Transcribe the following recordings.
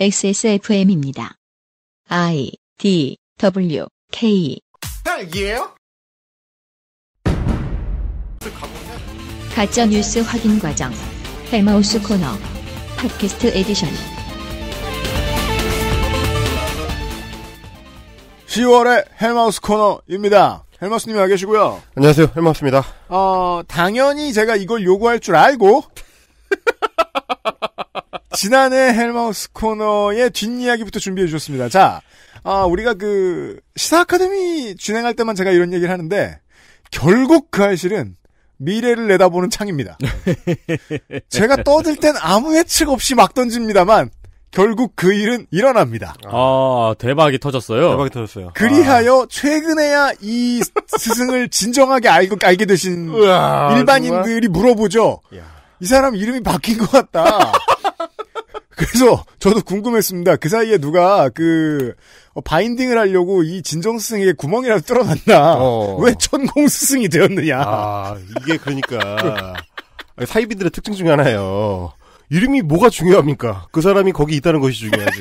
XSFM입니다. I D W K. 가짜 뉴스 확인 과정. 헬마우스 코너. 팟캐스트 에디션. 10월의 헬마우스 코너입니다. 헬마우스님이 와 계시고요. 안녕하세요. 헬마우스입니다. 어, 당연히 제가 이걸 요구할 줄 알고 지난해 헬마우스 코너의 뒷이야기부터 준비해 주셨습니다. 자, 아, 우리가 그 시사 아카데미 진행할 때만 제가 이런 얘기를 하는데 결국 그 알실은 미래를 내다보는 창입니다. 제가 떠들 땐 아무 예측 없이 막 던집니다만 결국 그 일은 일어납니다. 아, 대박이 터졌어요. 대박이 터졌어요. 그리하여 아. 최근에야 이 스승을 진정하게 알고 알게 되신 으아, 일반인들이 정말? 물어보죠. 야. 이 사람 이름이 바뀐 것 같다. 그래서 저도 궁금했습니다. 그 사이에 누가 그 어, 바인딩을 하려고 이 진정 스승에게 구멍이라도 뚫어놨나? 어. 왜 천공 스승이 되었느냐? 아, 이게 그러니까 사이비들의 특징 중에 하나예요. 이름이 뭐가 중요합니까? 그 사람이 거기 있다는 것이 중요하지.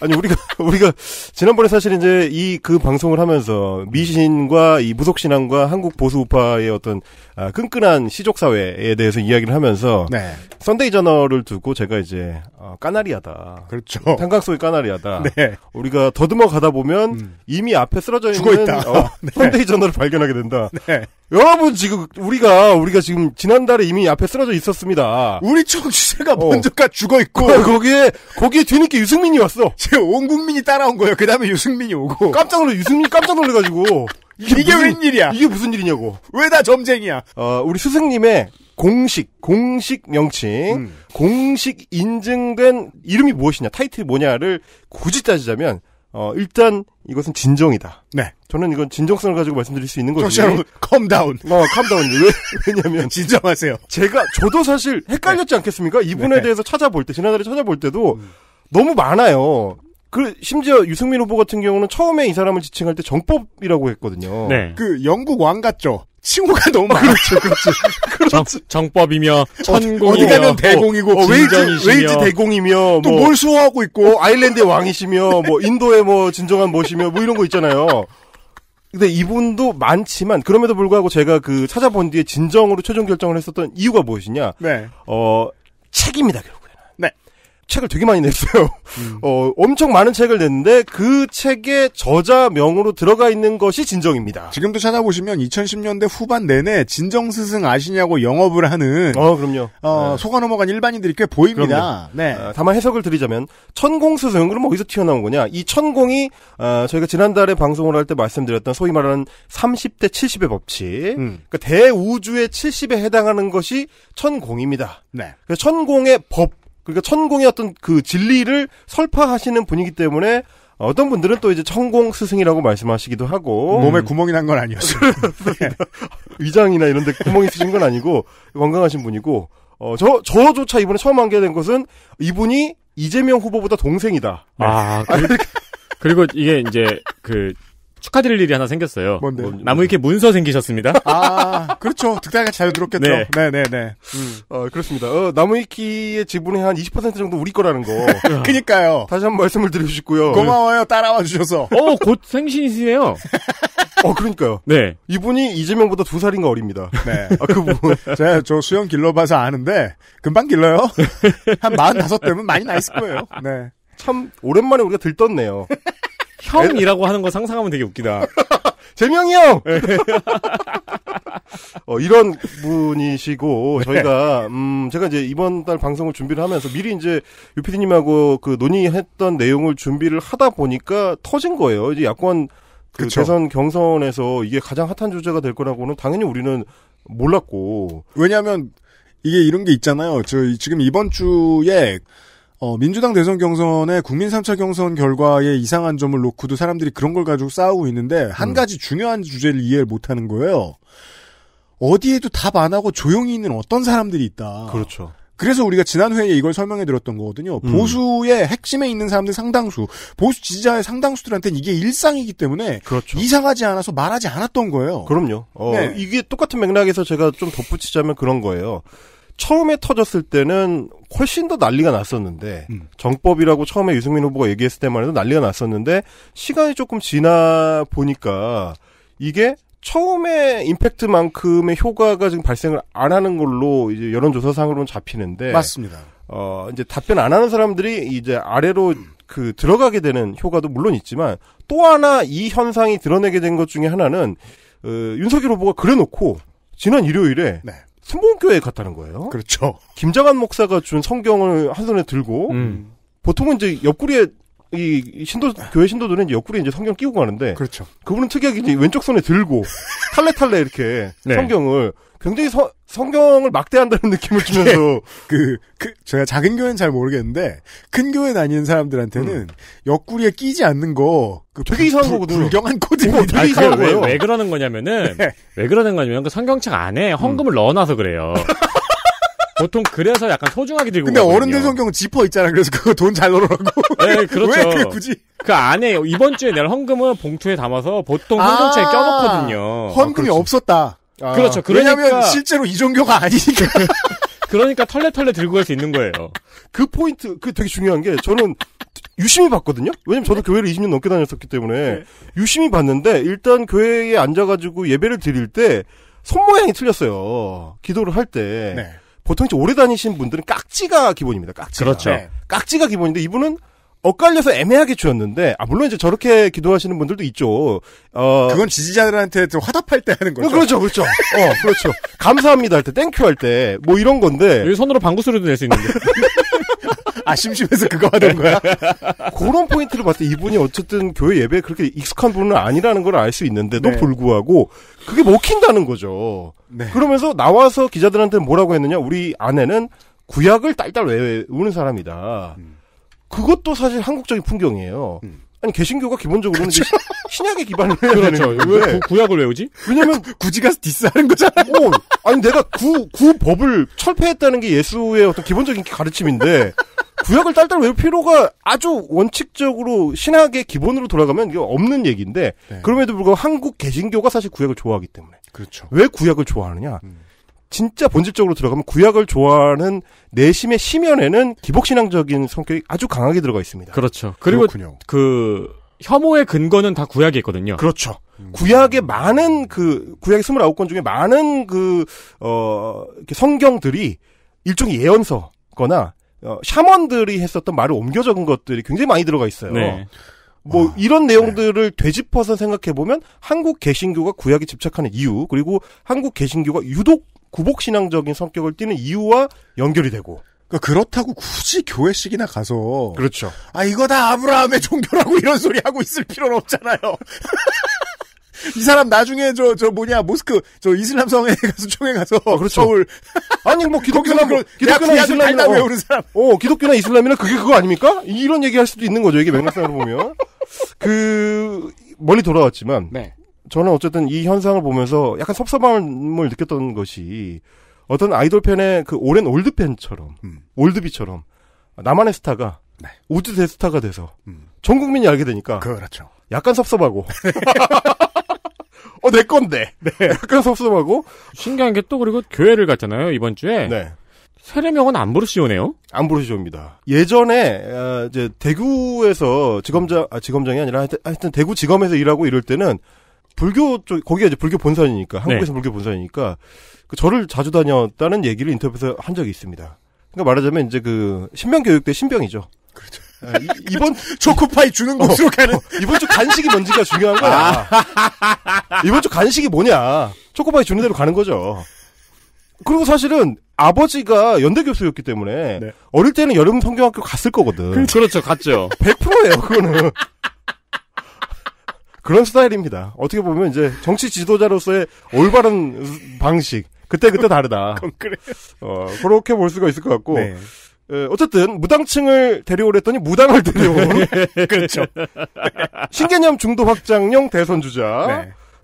아니 우리가 우리가 지난번에 사실 이제 이 그 방송을 하면서 미신과 이 무속 신앙과 한국 보수 우파의 어떤 아, 끈끈한 시족 사회에 대해서 이야기를 하면서 네. 선데이 저널을 두고 제가 이제 어, 까나리아다. 그렇죠. 탄광 속의 까나리아다. 네. 우리가 더듬어 가다 보면 음. 이미 앞에 쓰러져 있는 어, 네. 선데이 저널을 발견하게 된다. 네. 여러분 지금 우리가 우리가 지금 지난달에 이미 앞에 쓰러져 있었습니다. 우리 청취자가 어. 먼저가 죽어 있고 거기에 거기에 뒤늦게 유승민이 왔어. 지온 국민이 따라온 거예요. 그 다음에 유승민이 오고. 깜짝 놀래, 유승민이 깜짝 놀래가지고. 이게, 이게 무슨, 웬일이야? 이게 무슨 일이냐고. 왜 다 점쟁이야? 어, 우리 스승님의 공식, 공식 명칭, 음. 공식 인증된 이름이 무엇이냐, 타이틀이 뭐냐를 굳이 따지자면, 어, 일단 이것은 진정이다. 네. 저는 이건 진정성을 가지고 말씀드릴 수 있는 거죠. 정신 컴다운. 어, 컴다운. 왜, 왜냐면. 진정하세요. 제가, 저도 사실 헷갈렸지 네. 않겠습니까? 이분에 네. 대해서 찾아볼 때, 지난달에 찾아볼 때도, 음. 너무 많아요. 그 심지어 유승민 후보 같은 경우는 처음에 이 사람을 지칭할 때 정법이라고 했거든요. 네. 그 영국 왕 같죠. 친구가 너무 많았죠. 그렇죠. 그렇죠. 그렇죠. 정, 법이며 천공이며 어디 가면 대공이고 뭐, 어, 웨이즈, 웨이즈 대공이며 또뭘 뭐, 수호하고 있고 아일랜드의 왕이시며 뭐 인도의 뭐 진정한 멋이며 뭐 이런 거 있잖아요. 근데 이분도 많지만 그럼에도 불구하고 제가 그 찾아본 뒤에 진정으로 최종 결정을 했었던 이유가 무엇이냐? 네. 어 책입니다. 결국. 책을 되게 많이 냈어요. 음. 어, 엄청 많은 책을 냈는데 그 책의 저자명으로 들어가 있는 것이 진정입니다. 지금도 찾아보시면 2010년대 후반 내내 진정 스승 아시냐고 영업을 하는 어, 그럼요. 어, 네. 속아 넘어간 일반인들이 꽤 보입니다. 그럼요. 네. 어, 다만 해석을 드리자면 천공 스승 그럼 어디서 튀어나온 거냐? 이 천공이 어, 저희가 지난달에 방송을 할 때 말씀드렸던 소위 말하는 30대 70의 법칙. 음. 그러니까 대우주의 70에 해당하는 것이 천공입니다. 네. 그래서 천공의 법 그러니까 천공의 어떤 그 진리를 설파하시는 분이기 때문에 어떤 분들은 또 이제 천공 스승이라고 말씀하시기도 하고 몸에 구멍이 난 건 아니었어요. 네. 위장이나 이런 데 구멍이 쓰신 건 아니고 완강하신 분이고 어, 저 저조차 이번에 처음 알게된 것은 이분이 이재명 후보보다 동생이다. 아, 네. 그리고, 그리고 이게 이제 그 축하드릴 일이 하나 생겼어요. 뭔데? 뭐, 나무 이렇게 문서 생기셨습니다. 아, 그렇죠. 득달같이 자유롭겠죠. 네, 네, 네. 네. 음. 어, 그렇습니다. 어, 나무위키의 지분의 한20% 정도 우리 거라는 거. 그니까요. 다시 한 번 말씀을 드리고 싶고요. 고마워요. 따라와 주셔서. 어, 곧 생신이시네요. 어, 그러니까요. 네. 이분이 이재명보다 두 살인가 어립니다. 네. 아, 그분 제가 저 수영 길러봐서 아는데, 금방 길러요. 한4 5대면 많이 나 있을 거예요. 네. 참, 오랜만에 우리가 들떴네요. 형이라고 하는 거 상상하면 되게 웃기다. 재명이 형! 네. 어, 이런 분이시고, 네. 저희가, 음, 제가 이제 이번 달 방송을 준비를 하면서 미리 이제 유피디님하고 그 논의했던 내용을 준비를 하다 보니까 터진 거예요. 이제 야권 그 그쵸. 대선 경선에서 이게 가장 핫한 주제가 될 거라고는 당연히 우리는 몰랐고. 왜냐하면 이게 이런 게 있잖아요. 저 지금 이번 주에 어, 민주당 대선 경선의 국민 3차 경선 결과에 이상한 점을 놓고도 사람들이 그런 걸 가지고 싸우고 있는데 한 음. 가지 중요한 주제를 이해를 못하는 거예요. 어디에도 답 안 하고 조용히 있는 어떤 사람들이 있다. 그렇죠. 그래서 우리가 지난 회에 이걸 설명해 드렸던 거거든요. 음. 보수의 핵심에 있는 사람들 상당수, 보수 지지자의 상당수들한테는 이게 일상이기 때문에 그렇죠. 이상하지 않아서 말하지 않았던 거예요. 그럼요. 어, 네. 이게 똑같은 맥락에서 제가 좀 덧붙이자면 그런 거예요. 처음에 터졌을 때는 훨씬 더 난리가 났었는데 음. 정법이라고 처음에 유승민 후보가 얘기했을 때만 해도 난리가 났었는데 시간이 조금 지나 보니까 이게 처음에 임팩트만큼의 효과가 지금 발생을 안 하는 걸로 이제 여론조사상으로는 잡히는데 맞습니다. 어 이제 답변 안 하는 사람들이 이제 아래로 그 들어가게 되는 효과도 물론 있지만 또 하나 이 현상이 드러내게 된 것 중에 하나는 어, 윤석열 후보가 그래놓고 지난 일요일에 네. 순봉교회에 갔다는 거예요. 그렇죠. 김장한 목사가 준 성경을 한 손에 들고 음. 보통은 이제 옆구리에 이 신도 교회 신도들은 옆구리에 이제 성경 끼고 가는데 그렇죠. 그분은 특이하게 이제 왼쪽 손에 들고 탈레탈레 이렇게 네. 성경을 굉장히 서, 성경을 막대한다는 느낌을 네. 주면서 그, 그 제가 작은 교회는 잘 모르겠는데 큰 교회 다니는 사람들한테는 음. 옆구리에 끼지 않는 거그 되게 불, 이상한 거거든요. 불경한 코드입다 어, 되게 아, 이상한 거예요. 왜, 왜, 그러는 거냐면은 네. 왜 그러는 거냐면 그 성경책 안에 헌금을 음. 넣어놔서 그래요. 보통 그래서 약간 소중하게 들고 근데 가거든요. 어른들 성경은 지퍼 있잖아. 그래서 그거 돈 잘 넣으라고. 네, 그렇죠. 왜 굳이? 그 안에 이번 주에 내가 헌금을 봉투에 담아서 보통 아. 헌금책에 아~ 껴놓거든요. 헌금이 아, 없었다. 아, 그렇죠. 그러니까 왜냐하면 실제로 이 종교가 아니니까. 그러니까 털레털레 들고 갈 수 있는 거예요. 그 포인트, 그 되게 중요한 게 저는 유심히 봤거든요. 왜냐면 저도 교회를 20년 넘게 다녔었기 때문에 네. 유심히 봤는데 일단 교회에 앉아가지고 예배를 드릴 때 손 모양이 틀렸어요. 기도를 할 때. 네. 보통 이제 오래 다니신 분들은 깍지가 기본입니다. 깍지 그렇죠. 네. 깍지가 기본인데 이분은 엇갈려서 애매하게 주었는데 아 물론 이제 저렇게 기도하시는 분들도 있죠. 어 그건 지지자들한테 좀 화답할 때 하는 거죠. 어, 그렇죠, 그렇죠. 어 그렇죠. 감사합니다 할 때, 땡큐 할 때 뭐 이런 건데. 여기 손으로 방구 소리도 낼 수 있는데. 아 심심해서 그거 하던 거야. 그런 포인트를 봤을 때 이분이 어쨌든 교회 예배에 그렇게 익숙한 분은 아니라는 걸 알 수 있는데도 네. 불구하고 그게 먹힌다는 거죠. 네. 그러면서 나와서 기자들한테 뭐라고 했느냐? 우리 아내는 구약을 딸딸 외우는 사람이다. 음. 그것도 사실 한국적인 풍경이에요. 음. 아니 개신교가 기본적으로 그렇 신약에 기반을 해야 그렇죠. 왜는 구, 약을 외우지? 왜냐면 굳이 가서 디스하는 거잖아. 어, 뭐, 아니 내가 구 구법을 철폐했다는 게 예수의 어떤 기본적인 가르침인데 구약을 딸딸 외울 필요가 아주 원칙적으로 신학의 기본으로 돌아가면 이게 없는 얘기인데 네. 그럼에도 불구하고 한국 개신교가 사실 구약을 좋아하기 때문에 그렇죠. 왜 구약을 좋아하느냐? 음. 진짜 본질적으로 들어가면 구약을 좋아하는 내심의 심연에는 기복신앙적인 성격이 아주 강하게 들어가 있습니다. 그렇죠. 그리고 그렇군요. 그 혐오의 근거는 다 구약에 있거든요. 그렇죠. 음. 구약의 많은 그 구약의 29권 중에 많은 그어 성경들이 일종의 예언서거나 어, 샤먼들이 했었던 말을 옮겨 적은 것들이 굉장히 많이 들어가 있어요. 네. 뭐 와, 이런 네. 내용들을 네. 되짚어서 생각해 보면 한국 개신교가 구약에 집착하는 이유 그리고 한국 개신교가 유독 구복신앙적인 성격을 띠는 이유와 연결이 되고. 그러니까 그렇다고 굳이 교회식이나 가서. 그렇죠. 아, 이거 다 아브라함의 종교라고 이런 소리 하고 있을 필요는 없잖아요. 이 사람 나중에 저, 저 뭐냐, 모스크, 저 이슬람성에 가서 총회 가서. 아, 그렇죠. 서울. 아니, 뭐 기독교나, 그, 기독교나 이슬람이나. 어. 외우는 사람. 어, 기독교나 이슬람이나 그게 그거 아닙니까? 이런 얘기 할 수도 있는 거죠. 이게 맥락상으로 보면. 그, 멀리 돌아왔지만. 네. 저는 어쨌든 이 현상을 보면서 약간 섭섭함을 느꼈던 것이 어떤 아이돌 팬의 그 오랜 올드 팬처럼 음. 올드비처럼 나만의 스타가 네. 우주 대스타가 돼서 음. 전 국민이 알게 되니까 그렇죠. 약간 섭섭하고 어 내 건데 네. 약간 섭섭하고 신기한 게 또 그리고 교회를 갔잖아요 이번 주에 네. 세례명은 안부르시오네요. 안부르시오입니다. 예전에 어, 이제 대구에서 지검장 아 지검장이 아니라 하여튼, 하여튼 대구 지검에서 일하고 이럴 때는 불교 쪽 거기가 이제 불교 본산이니까 네. 한국에서 네. 불교 본산이니까 그 절을 자주 다녔다는 얘기를 인터뷰에서 한 적이 있습니다. 그러니까 말하자면 이제 그 신병 교육 때 신병이죠. 그렇죠. 아, 이, 번 초코파이 주는 곳으로 어, 가는 어, 이번 주 간식이 뭔지가 중요한 거야. 아. 이번 주 간식이 뭐냐? 초코파이 주는 대로 가는 거죠. 그리고 사실은 아버지가 연대 교수였기 때문에 네. 어릴 때는 여름 성경학교 갔을 거거든. 그렇죠, 갔죠. 100%예요, 그거는. 그런 스타일입니다. 어떻게 보면 이제 정치 지도자로서의 올바른 방식. 그때그때 그때 다르다. 그래요 어, 그렇게 볼 수가 있을 것 같고. 네. 어쨌든 무당층을 데려오랬더니 무당을 데려온 네. 그렇죠 신개념 중도 확장형 대선 주자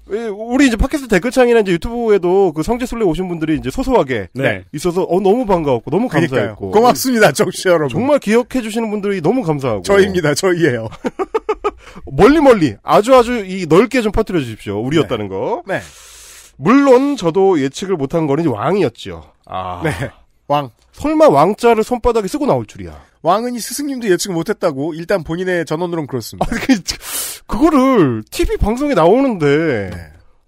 네. 우리 이제 팟캐스트 댓글창이나 이제 유튜브에도 그 성지순례 오신 분들이 이제 소소하게 네. 있어서 어 너무 반가웠고 너무 감사했고 그러니까요. 고맙습니다 정치 여러분 정말 기억해 주시는 분들이 너무 감사하고 저입니다 저희예요 멀리 멀리 아주 아주 이 넓게 좀 퍼뜨려 주십시오. 우리였다는 네. 거. 네. 물론 저도 예측을 못한 거는 왕이었죠 아. 네. 왕. 설마 왕자를 손바닥에 쓰고 나올 줄이야. 왕은 이 스승님도 예측 못했다고 일단 본인의 전언으론 그렇습니다. 그, 그거를 TV 방송에 나오는데 네.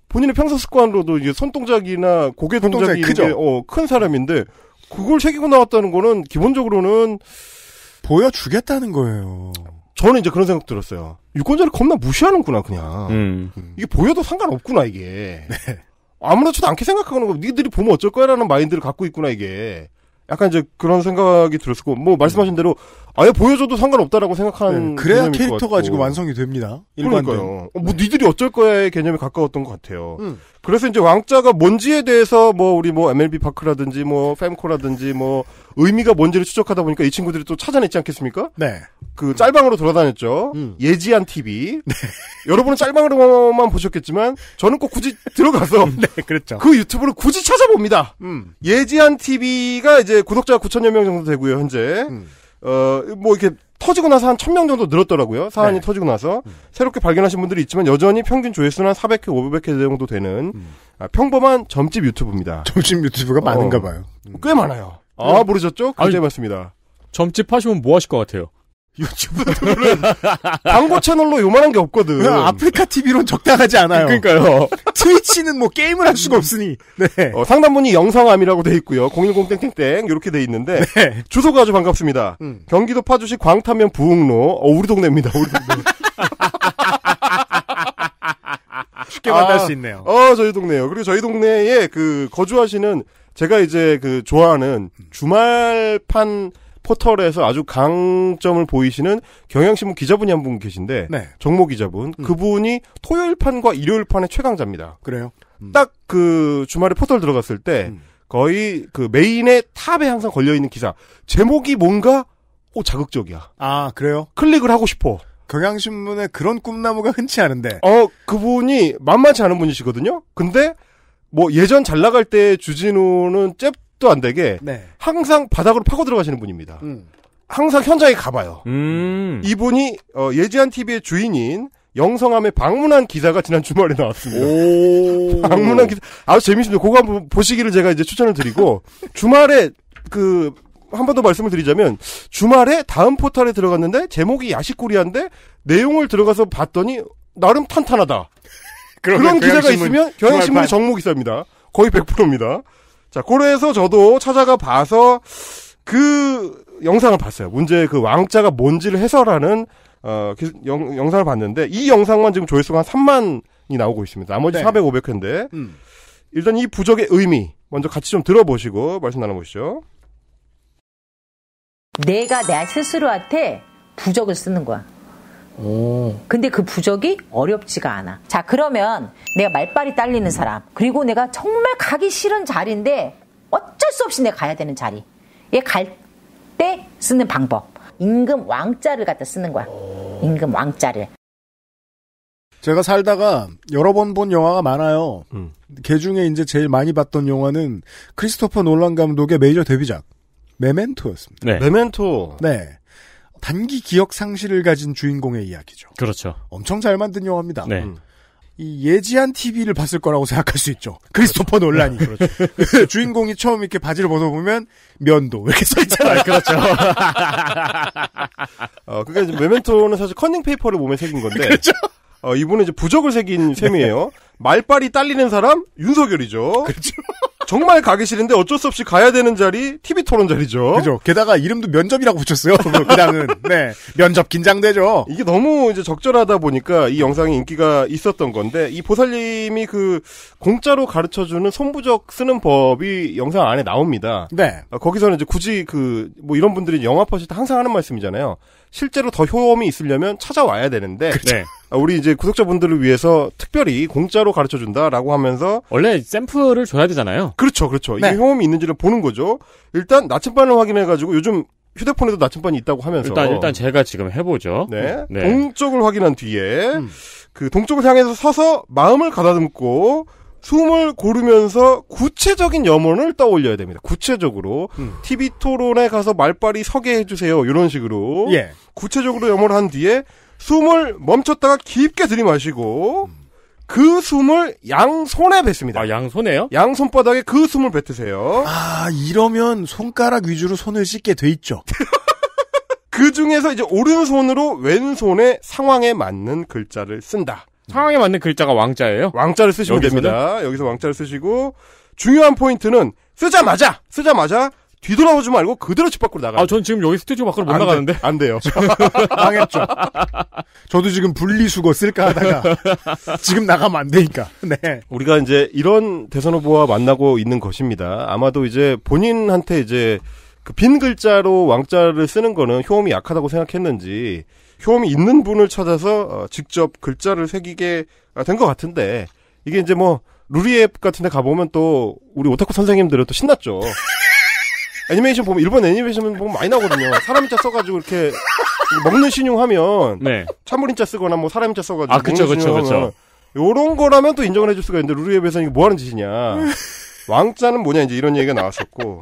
본인의 평소 습관으로도 이제 손동작이나 고개 동작이 크죠. 어, 큰 사람인데 그걸 새기고 나왔다는 거는 기본적으로는 보여주겠다는 거예요. 저는 이제 그런 생각 들었어요. 유권자를 겁나 무시하는구나 그냥. 음. 이게 보여도 상관없구나 이게. 네. 아무렇지도 않게 생각하는 거. 니들이 보면 어쩔 거야라는 마인드를 갖고 있구나 이게. 약간 이제 그런 생각이 들었고 뭐 말씀하신 음. 대로 아예 보여줘도 상관없다라고 생각하는 네, 그래야 캐릭터가 지금 완성이 됩니다. 일반적으로. 그러니까요. 네. 뭐 니들이 어쩔 거야의 개념에 가까웠던 것 같아요. 음. 그래서 이제 왕자가 뭔지에 대해서 뭐 우리 뭐 MLB 파크라든지 뭐 팸코라든지 뭐 의미가 뭔지를 추적하다 보니까 이 친구들이 또 찾아냈지 않겠습니까? 네. 그 짤방으로 돌아다녔죠. 음. 예지한 TV. 네. 여러분은 짤방으로만 보셨겠지만 저는 꼭 굳이 들어가서 네, 그렇죠. 그 유튜브를 굳이 찾아봅니다. 음. 예지한 TV가 이제 구독자가 9천여 명 정도 되고요, 현재. 음. 어뭐 이렇게 터지고 나서 한 1000명 정도 늘었더라고요. 사안이 네. 터지고 나서. 음. 새롭게 발견하신 분들이 있지만 여전히 평균 조회수는 한 400회, 500회 정도 되는 음. 아, 평범한 점집 유튜브입니다. 점집 유튜브가 많은가 어. 봐요. 꽤 많아요. 음. 아, 모르셨죠? 굉장히 많습니다. 점집 하시면 뭐 하실 것 같아요? 유튜브는 광고 채널로 요만한 게 없거든. 아프리카 TV론 적당하지 않아요. 그러니까요. 트위치는 뭐 게임을 할 수가 없으니. 네. 어, 상담문이 영상암이라고 돼 있고요. 010땡땡땡 이렇게 돼 있는데 네. 주소가 아주 반갑습니다. 음. 경기도 파주시 광타면 부흥로. 어, 우리 동네입니다. 우리 동네. 쉽게 만날 아, 수 있네요. 아, 어, 저희 동네요. 그리고 저희 동네에 그 거주하시는 제가 이제 그 좋아하는 음. 주말판 포털에서 아주 강점을 보이시는 경향신문 기자분이 한 분 계신데 네. 정모 기자분 음. 그분이 토요일판과 일요일판의 최강자입니다. 그래요? 음. 딱그 주말에 포털 들어갔을 때 음. 거의 그 메인의 탑에 항상 걸려 있는 기사 제목이 뭔가 오 자극적이야. 아 그래요? 클릭을 하고 싶어. 경향신문에 그런 꿈나무가 흔치 않은데. 어 그분이 만만치 않은 분이시거든요. 근데 뭐 예전 잘 나갈 때 주진우는 잽 습도 안 되게 네. 항상 바닥으로 파고 들어가시는 분입니다. 음. 항상 현장에 가봐요. 음. 이분이 어, 예지한 TV의 주인인 영성함에 방문한 기사가 지난 주말에 나왔습니다. 방문한 기사 아주 재밌습니다. 그거 한번 보시기를 제가 이제 추천을 드리고 주말에 그 한 번 더 말씀을 드리자면 주말에 다음 포털에 들어갔는데 제목이 야식코리한데 내용을 들어가서 봤더니 나름 탄탄하다. 그런 기사가 있으면 경향신문 의 정모 기사입니다. 거의 100%입니다. 자, 고래에서 저도 찾아가 봐서 그 영상을 봤어요. 문제의 그 왕자가 뭔지를 해설하는 어, 영, 영상을 봤는데 이 영상만 지금 조회수가 한 3만이 나오고 있습니다. 나머지 네. 400, 500회인데 음. 일단 이 부적의 의미 먼저 같이 좀 들어보시고 말씀 나눠보시죠. 내가 내 스스로한테 부적을 쓰는 거야. 오. 근데 그 부적이 어렵지가 않아. 자, 그러면 내가 말빨이 딸리는 사람, 그리고 내가 정말 가기 싫은 자리인데 어쩔 수 없이 내가 가야 되는 자리. 얘 갈 때 쓰는 방법. 임금 왕자를 갖다 쓰는 거야. 임금 왕자를. 제가 살다가 여러 번 본 영화가 많아요. 음. 그 중에 이제 제일 많이 봤던 영화는 크리스토퍼 놀란 감독의 메이저 데뷔작 메멘토였습니다. 네. 메멘토. 네. 단기 기억 상실을 가진 주인공의 이야기죠. 그렇죠. 엄청 잘 만든 영화입니다. 네. 음. 이 예지한 TV를 봤을 거라고 생각할 수 있죠. 크리스토퍼 아, 그렇죠. 논란이. 그렇죠. 주인공이 처음 이렇게 바지를 벗어보면 면도 이렇게 써 있잖아요. 아, 그렇죠. 어, 그게 그러 메멘토는 사실 컨닝 페이퍼를 몸에 새긴 건데. 그렇죠. 어, 이분은 이제 부적을 새긴 셈이에요. 네. 말빨이 딸리는 사람 윤석열이죠. 그렇죠. 정말 가기 싫은데 어쩔 수 없이 가야 되는 자리 TV 토론 자리죠. 그죠. 게다가 이름도 면접이라고 붙였어요. 그당은 네 면접 긴장되죠. 이게 너무 이제 적절하다 보니까 이 영상이 인기가 있었던 건데 이 보살님이 그 공짜로 가르쳐주는 손부적 쓰는 법이 영상 안에 나옵니다. 네. 아, 거기서는 이제 굳이 그 뭐 이런 분들이 영업하실 때 항상 하는 말씀이잖아요. 실제로 더 효험이 있으려면 찾아와야 되는데. 그렇죠. 네. 아, 우리 이제 구독자분들을 위해서 특별히 공짜로 가르쳐 준다라고 하면서 원래 샘플을 줘야 되잖아요. 그렇죠, 그렇죠. 네. 이게 효험이 있는지를 보는 거죠. 일단 나침반을 확인해가지고 요즘 휴대폰에도 나침반이 있다고 하면서 일단 일단 제가 지금 해보죠. 네, 네. 동쪽을 확인한 뒤에 음. 그 동쪽을 향해서 서서 마음을 가다듬고 숨을 고르면서 구체적인 염원을 떠올려야 됩니다. 구체적으로 음. TV 토론에 가서 말빨이 서게 해주세요. 이런 식으로 예. 구체적으로 염원을 한 뒤에 숨을 멈췄다가 깊게 들이마시고 그 숨을 양손에 뱉습니다. 아, 양손에요? 양손바닥에 그 숨을 뱉으세요. 아, 이러면 손가락 위주로 손을 씻게 돼 있죠. 그 중에서 이제 오른손으로 왼손의 상황에 맞는 글자를 쓴다. 상황에 맞는 글자가 왕자예요? 왕자를 쓰시면 여기서는? 됩니다. 여기서 왕자를 쓰시고 중요한 포인트는 쓰자마자 쓰자마자 뒤돌아보지 말고 그대로 집 밖으로 나가요. 아, 전 지금 여기 스튜디오 밖으로 못안 나가는데. 안 돼요. 망했죠. 저도 지금 분리수거 쓸까 하다가 지금 나가면 안 되니까. 네. 우리가 이제 이런 대선 후보와 만나고 있는 것입니다. 아마도 이제 본인한테 이제 그 빈 글자로 왕자를 쓰는 거는 효험이 약하다고 생각했는지 효험이 있는 분을 찾아서 어, 직접 글자를 새기게 아, 된것 같은데 이게 이제 뭐 루리앱 같은 데 가보면 또 우리 오타쿠 선생님들은 또 신났죠. 애니메이션 보면 일본 애니메이션 보면 많이 나거든요. 사람 인자 써가지고 이렇게 먹는 신용 하면 네. 참물인자 쓰거나 뭐 사람 인자 써가지고 아 그쵸 그쵸 그쵸. 요런 거라면 또 인정을 해줄 수가 있는데 루루에 비해서는 이게 뭐 하는 짓이냐. 왕자는 뭐냐 이제 이런 얘기가 나왔었고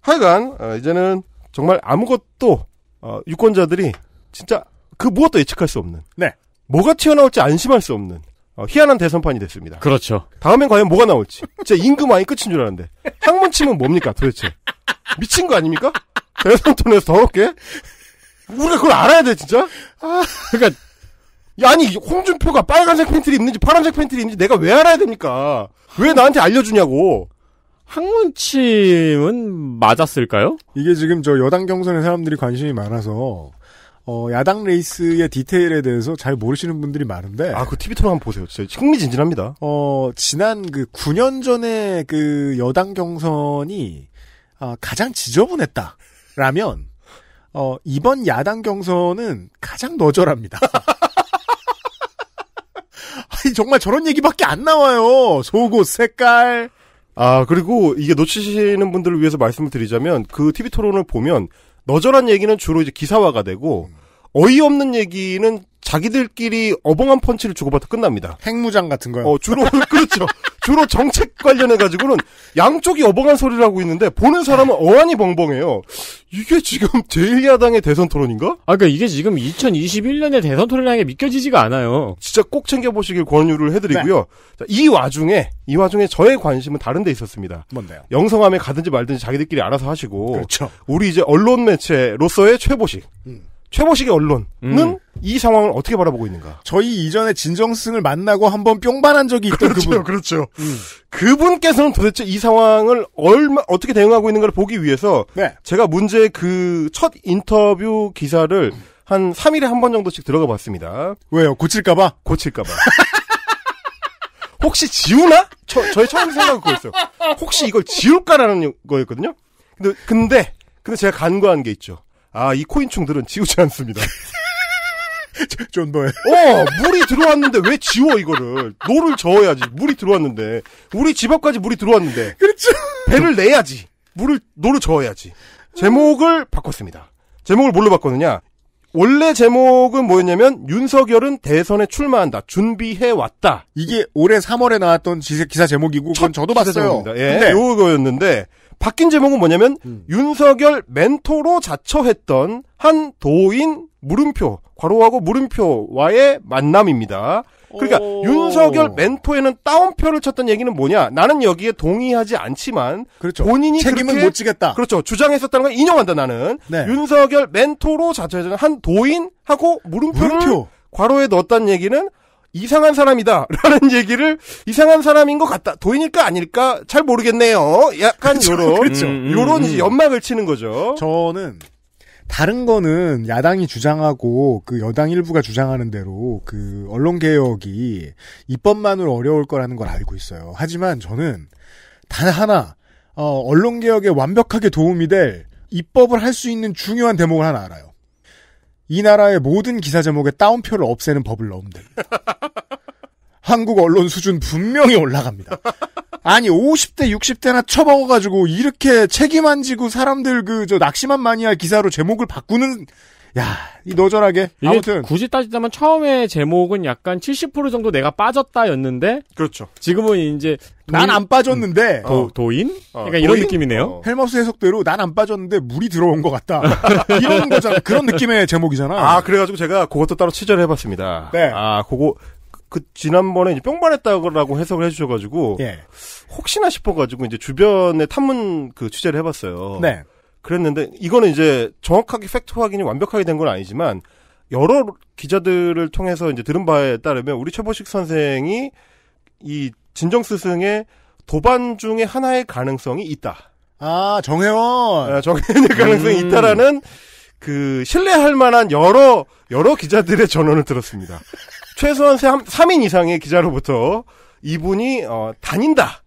하여간 어, 이제는 정말 아무것도 어, 유권자들이 진짜 그 무엇도 예측할 수 없는 네. 뭐가 튀어나올지 안심할 수 없는 어, 희한한 대선판이 됐습니다. 그렇죠. 다음엔 과연 뭐가 나올지. 진짜 임금 왕이 끝인 줄 알았는데. 항문 침은 뭡니까 도대체? 미친 거 아닙니까? 대선톤에서 더럽게? 우리가 그걸 알아야 돼 진짜? 아, 그러니까 아니 홍준표가 빨간색 팬티를 입는지 파란색 팬티를 입는지 내가 왜 알아야 됩니까? 왜 나한테 알려주냐고. 항문침은 맞았을까요? 이게 지금 저 여당 경선에 사람들이 관심이 많아서 어, 야당 레이스의 디테일에 대해서 잘 모르시는 분들이 많은데. 아, 그 TV 토론 한번 보세요. 진짜 흥미진진합니다. 어, 지난 그 9년 전에 그 여당 경선이 아, 가장 지저분했다. 라면, 어, 이번 야당 경선은 가장 너절합니다. 아니, 정말 저런 얘기밖에 안 나와요. 속옷 색깔. 아, 그리고 이게 놓치시는 분들을 위해서 말씀을 드리자면 그 TV 토론을 보면 너절한 얘기는 주로 이제 기사화가 되고 어이없는 얘기는 자기들끼리 어벙한 펀치를 주고받아 끝납니다. 핵무장 같은 거요. 어, 주로 그렇죠. 주로 정책 관련해 가지고는 양쪽이 어벙한 소리를 하고 있는데 보는 사람은 어안이 벙벙해요. 이게 지금 제1야당의 대선 토론인가? 아 그러니까 이게 지금 2021년의 대선 토론이라는 믿겨지지가 않아요. 진짜 꼭 챙겨 보시길 권유를 해 드리고요. 네. 이 와중에 이 와중에 저의 관심은 다른 데 있었습니다. 뭔데요? 영성함에 가든지 말든지 자기들끼리 알아서 하시고 그렇죠. 우리 이제 언론 매체로서의 최보식. 음. 최보식의 언론은 음. 이 상황을 어떻게 바라보고 있는가? 저희 이전에 진정승을 만나고 한번 뿅반한 적이 있던 그렇죠, 그분. 그렇죠. 음. 그분께서는 도대체 이 상황을 얼마 어떻게 대응하고 있는가를 보기 위해서 네. 제가 문제 의그 첫 인터뷰 기사를 한 3일에 한 번 정도씩 들어가 봤습니다. 왜요? 고칠까 봐? 고칠까 봐. 혹시 지우나? 저, 저의 처음 생각은 그거였어요. 혹시 이걸 지울까라는 거였거든요. 근데, 근데, 근데 제가 간과한 게 있죠. 아, 이 코인충들은 지우지 않습니다. 존버에. 어, 물이 들어왔는데 왜 지워, 이거를. 노를 저어야지. 물이 들어왔는데. 우리 집 앞까지 물이 들어왔는데. 그렇죠. 배를 내야지. 물을, 노를 저어야지. 제목을 바꿨습니다. 제목을 뭘로 바꿨느냐? 원래 제목은 뭐였냐면 윤석열은 대선에 출마한다. 준비해 왔다. 이게 올해 3월에 나왔던 기사 제목이고 그건 저도 봤어요. 제목입니다. 예, 근데 요거였는데 바뀐 제목은 뭐냐면 음. 윤석열 멘토로 자처했던 한 도인 물음표 괄호하고 물음표와의 만남입니다. 그러니까 오. 윤석열 멘토에는 따옴표를 쳤던 얘기는 뭐냐? 나는 여기에 동의하지 않지만 그렇죠. 본인이 책임은 못 지겠다. 그렇죠. 주장했었다는 걸 인용한다 나는. 네. 윤석열 멘토로 자처해준 한 도인하고 물음표를 물음표. 괄호에 넣었다는 얘기는 이상한 사람이다. 라는 얘기를 이상한 사람인 것 같다. 도인일까 아닐까 잘 모르겠네요. 약간 그쵸, 요런. 그쵸. 음, 음 요런 음, 이 음. 연막을 치는 거죠. 저는 다른 거는 야당이 주장하고 그 여당 일부가 주장하는 대로 그 언론 개혁이 입법만으로 어려울 거라는 걸 알고 있어요. 하지만 저는 단 하나 어, 언론 개혁에 완벽하게 도움이 될 입법을 할 수 있는 중요한 대목을 하나 알아요. 이 나라의 모든 기사 제목에 따옴표를 없애는 법을 넣으면 됩니다. 한국 언론 수준 분명히 올라갑니다. 아니 50대 60대나 쳐먹어가지고 이렇게 책임안 지고 사람들 그저 낚시만 많이 할 기사로 제목을 바꾸는 야, 이 노절하게. 아무튼 굳이 따지자면 처음에 제목은 약간 70% 정도 내가 빠졌다였는데. 그렇죠. 지금은 이제 난 안 빠졌는데 도, 인 어. 그러니까 도인? 어. 이런 느낌이네요. 어. 헬머스 해석대로 난 안 빠졌는데 물이 들어온 것 같다. 이런 거잖아. 그런 느낌의 제목이잖아. 아, 그래가지고 제가 그것도 따로 취재를 해봤습니다. 네. 아, 그거 그 지난번에 이제 뿅발했다고 해석을 해주셔가지고 예. 혹시나 싶어가지고 이제 주변에 탐문 그 취재를 해봤어요. 네. 그랬는데 이거는 이제 정확하게 팩트 확인이 완벽하게 된 건 아니지만 여러 기자들을 통해서 이제 들은 바에 따르면 우리 최보식 선생이 이 진정 스승의 도반 중에 하나의 가능성이 있다. 아 정혜원 아, 정혜원의 음. 가능성이 음. 있다라는 그 신뢰할 만한 여러 여러 기자들의 전언을 들었습니다. 최소한 3, 인 이상의 기자로부터 이분이 어, 다닌다.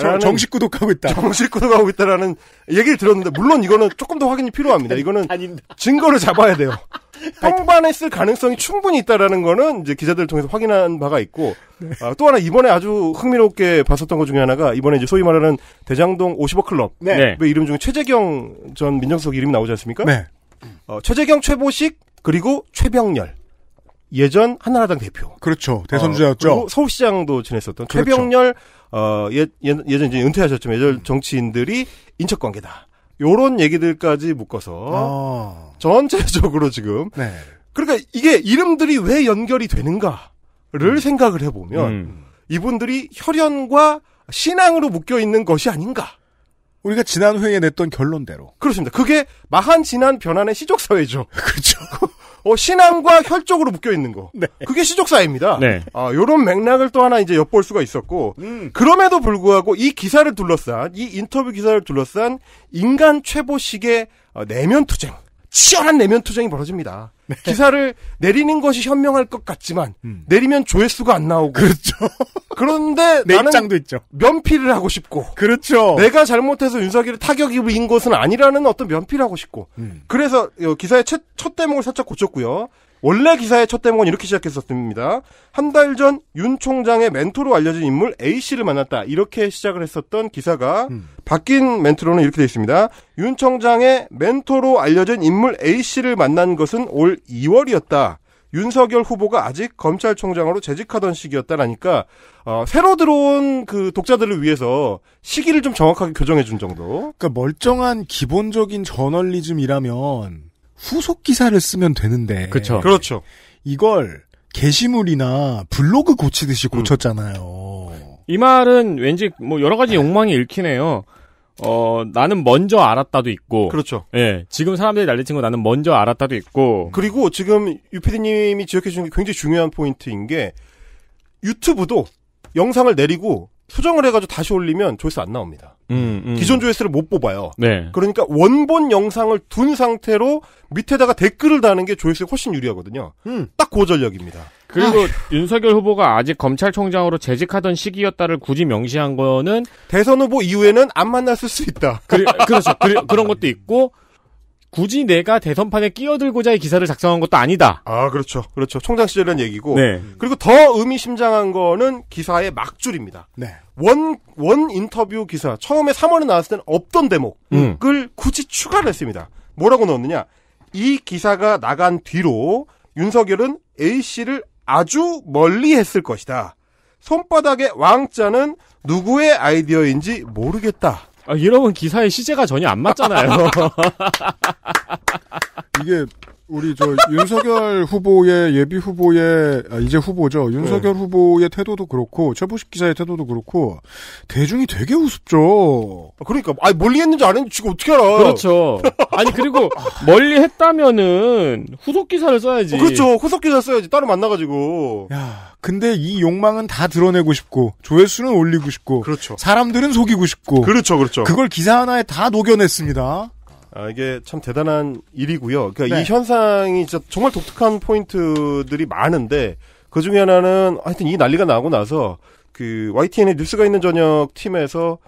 저, 정식 구독하고 있다. 정식 구독하고 있다라는 얘기를 들었는데 물론 이거는 조금 더 확인이 필요합니다. 이거는 아닌다. 증거를 잡아야 돼요. 평반했을 가능성이 충분히 있다라는 거는 이제 기자들을 통해서 확인한 바가 있고 네. 아, 또 하나 이번에 아주 흥미롭게 봤었던 것 중에 하나가 이번에 이제 소위 말하는 대장동 50억 클럽 네. 네. 그 이름 중에 최재경 전 민정수석 이름이 나오지 않습니까? 네. 어, 최재경 최보식 그리고 최병렬 예전 한나라당 대표 그렇죠 대선 주자였죠 어, 서울시장도 지냈었던 그렇죠. 최병렬 어, 예, 예, 전 이제 은퇴하셨지만 예전 정치인들이 인척 관계다. 요런 얘기들까지 묶어서 어. 전체적으로 지금 네. 그러니까 이게 이름들이 왜 연결이 되는가를 음. 생각을 해보면 음. 이분들이 혈연과 신앙으로 묶여 있는 것이 아닌가. 우리가 지난 회에 냈던 결론대로. 그렇습니다. 그게 마한 지난 변환의 시족사회죠. 그렇죠. 어, 신앙과 혈족으로 묶여 있는 거. 네. 그게 시족사입니다. 네. 아, 요런 맥락을 또 하나 이제 엿볼 수가 있었고 음. 그럼에도 불구하고 이 기사를 둘러싼 이 인터뷰 기사를 둘러싼 인간 최보식의 어, 내면 투쟁. 치열한 내면 투쟁이 벌어집니다. 네. 기사를 내리는 것이 현명할 것 같지만 음. 내리면 조회수가 안 나오고 그렇죠. 그런데 내 나는 입장도 있죠. 면피를 하고 싶고 그렇죠. 내가 잘못해서 윤석열이 타격이 인 것은 아니라는 어떤 면피를 하고 싶고 음. 그래서 기사의 첫, 첫 대목을 살짝 고쳤고요. 원래 기사의 첫 대목은 이렇게 시작했었습니다. 한 달 전 윤 총장의 멘토로 알려진 인물 A 씨를 만났다. 이렇게 시작을 했었던 기사가 음. 바뀐 멘트로는 이렇게 되어 있습니다. 윤 총장의 멘토로 알려진 인물 A 씨를 만난 것은 올 2월이었다. 윤석열 후보가 아직 검찰총장으로 재직하던 시기였다라니까 어, 새로 들어온 그 독자들을 위해서 시기를 좀 정확하게 교정해 준 정도. 그러니까 멀쩡한 기본적인 저널리즘이라면 후속 기사를 쓰면 되는데. 그렇죠. 그렇죠. 이걸 게시물이나 블로그 고치듯이 음. 고쳤잖아요. 음. 이 말은 왠지 뭐 여러 가지 욕망이 읽히네요. 어, 나는 먼저 알았다도 있고. 그렇죠. 예. 지금 사람들이 난리친 거 나는 먼저 알았다도 있고. 그리고 지금 유피디님이 지적해 주신 게 굉장히 중요한 포인트인 게 유튜브도 영상을 내리고 수정을 해가지고 다시 올리면 조회수 안 나옵니다. 음, 음. 기존 조회수를 못 뽑아요. 네. 그러니까 원본 영상을 둔 상태로 밑에다가 댓글을 다는 게 조회수에 훨씬 유리하거든요. 음. 딱 고전력입니다. 그 그리고 아. 윤석열 후보가 아직 검찰총장으로 재직하던 시기였다를 굳이 명시한 거는 대선 후보 이후에는 안 만났을 수 있다. 그, 그렇죠. 그, 런 것도 있고 굳이 내가 대선판에 끼어들고자 이 기사를 작성한 것도 아니다. 아, 그렇죠. 그렇죠. 총장 시절이라는 얘기고. 네. 그리고 더 의미심장한 거는 기사의 막줄입니다. 네. 원, 원 인터뷰 기사. 처음에 3월에 나왔을 때는 없던 대목을 음. 굳이 추가를 했습니다. 뭐라고 넣었느냐. 이 기사가 나간 뒤로 윤석열은 A씨를 아주 멀리 했을 것이다. 손바닥의 왕자는 누구의 아이디어인지 모르겠다. 아, 이러면 기사의 시제가 전혀 안 맞잖아요. 이게 우리 저 윤석열 후보의 예비 후보의 아, 이제 후보죠. 윤석열 네. 후보의 태도도 그렇고 최보식 기자의 태도도 그렇고 대중이 되게 우습죠. 아, 그러니까 아니 멀리 했는지 안 했는지 지금 어떻게 알아? 그렇죠. 아니 그리고 아. 멀리 했다면은 후속 기사를 써야지. 어, 그렇죠. 후속 기사 써야지. 따로 만나 가지고. 야, 근데 이 욕망은 다 드러내고 싶고 조회수는 올리고 싶고 그렇죠. 사람들은 속이고 싶고. 그렇죠. 그렇죠. 그걸 기사 하나에 다 녹여냈습니다. 아, 이게 참 대단한 일이고요. 그러니까 네. 이 현상이 진짜 정말 독특한 포인트들이 많은데 그 중에 하나는 하여튼 이 난리가 나고 나서 그 YTN의 뉴스가 있는 저녁 팀에서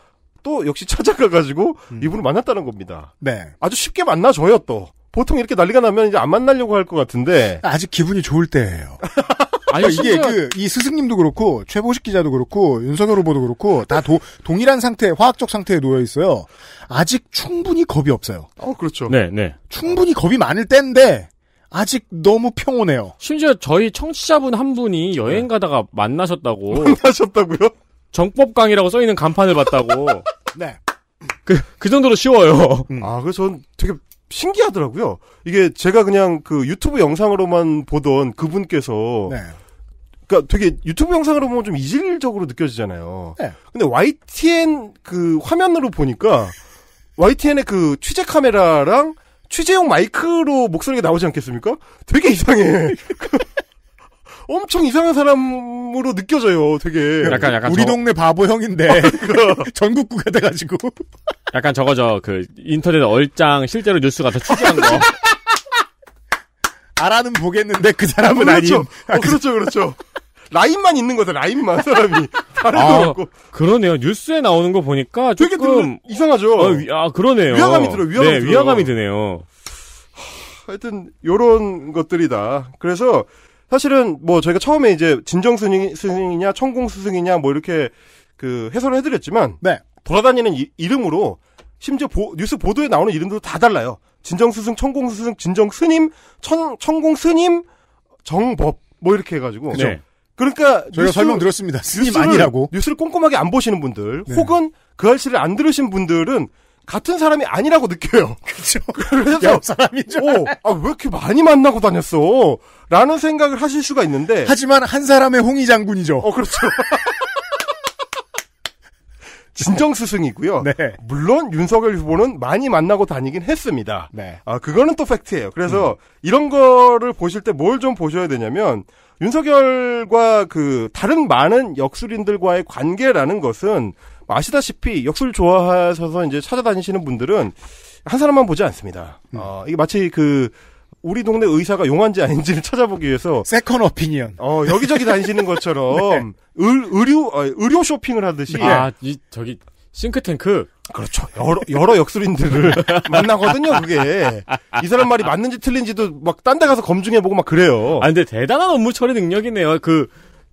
또 역시 찾아가가지고 음. 이분을 만났다는 겁니다. 네. 아주 쉽게 만나줘요 또. 보통 이렇게 난리가 나면 이제 안 만나려고 할 것 같은데 아직 기분이 좋을 때예요. 아니 이게 그 이 스승님도 그렇고 최보식 기자도 그렇고 윤석열 후보도 그렇고 다 도, 동일한 상태 화학적 상태에 놓여 있어요. 아직 충분히 겁이 없어요. 어 그렇죠. 네 네. 충분히 겁이 많을 때인데 아직 너무 평온해요. 심지어 저희 청취자분 한 분이 여행 네. 가다가 만나셨다고. 만나셨다고요? 정법 강이라고써 있는 간판을 봤다고. 네. 그, 그 정도로 쉬워요. 음. 아, 그래전 되게 신기하더라고요. 이게 제가 그냥 그 유튜브 영상으로만 보던 그분께서 네. 그니까 되게 유튜브 영상으로 보면 좀 이질적으로 느껴지잖아요. 네. 근데 YTN 그 화면으로 보니까 YTN의 그 취재 카메라랑 취재용 마이크로 목소리가 나오지 않겠습니까? 되게 이상해. 엄청 이상한 사람으로 느껴져요. 되게 약간 약간 우리 저... 동네 바보 형인데 어, 전국구가 돼가지고 약간 저거죠. 그 인터넷 얼짱 실제로 뉴스가 더 추주한 거. 알아는 보겠는데 그 사람은 아, 그렇죠. 아닌. 어, 그렇죠, 그렇죠. 라인만 있는 거다 라인만 사람이 다른 아, 거 없고 그러네요 뉴스에 나오는 거 보니까 되게 조 이상하죠 어, 위, 아 그러네요 위화감이 들어요 위화감이, 네, 들어요. 위화감이 드네요 하여튼 요런 것들이다 그래서 사실은 뭐 저희가 처음에 이제 진정 스승, 스승이냐 천공 스승이냐 뭐 이렇게 그 해설을 해드렸지만 네. 돌아다니는 이, 이름으로 심지어 보, 뉴스 보도에 나오는 이름도 다 달라요. 진정 스승, 천공 스승, 진정 스님, 천, 천공 스님, 정법 뭐 이렇게 해가지고. 네. 그러니까 저희가 설명드렸습니다. 스님 뉴스를, 아니라고 뉴스를 꼼꼼하게 안 보시는 분들 네. 혹은 그 알씨를 안 들으신 분들은 같은 사람이 아니라고 느껴요. 그렇죠. 그래서 사람이죠. 어, 아왜 이렇게 많이 만나고 다녔어? 라는 생각을 하실 수가 있는데 하지만 한 사람의 홍의 장군이죠. 어 그렇죠. 진정 스승이고요. 네. 물론 윤석열 후보는 많이 만나고 다니긴 했습니다. 네. 아 그거는 또 팩트예요. 그래서 음. 이런 거를 보실 때 뭘 좀 보셔야 되냐면 윤석열과 그 다른 많은 역술인들과의 관계라는 것은 아시다시피 역술 좋아하셔서 이제 찾아다니시는 분들은 한 사람만 보지 않습니다. 음. 어, 이게 마치 그 우리 동네 의사가 용한지 아닌지를 찾아보기 위해서 세컨 오피니언. 어, 여기저기 다니시는 것처럼 네. 의, 의료 어, 의료 쇼핑을 하듯이 네. 아, 이 저기 싱크탱크. 그렇죠. 여러, 여러 역술인들을 만나거든요, 그게. 이 사람 말이 맞는지 틀린지도 막딴 데 가서 검증해보고 막 그래요. 아, 근데 대단한 업무 처리 능력이네요. 그,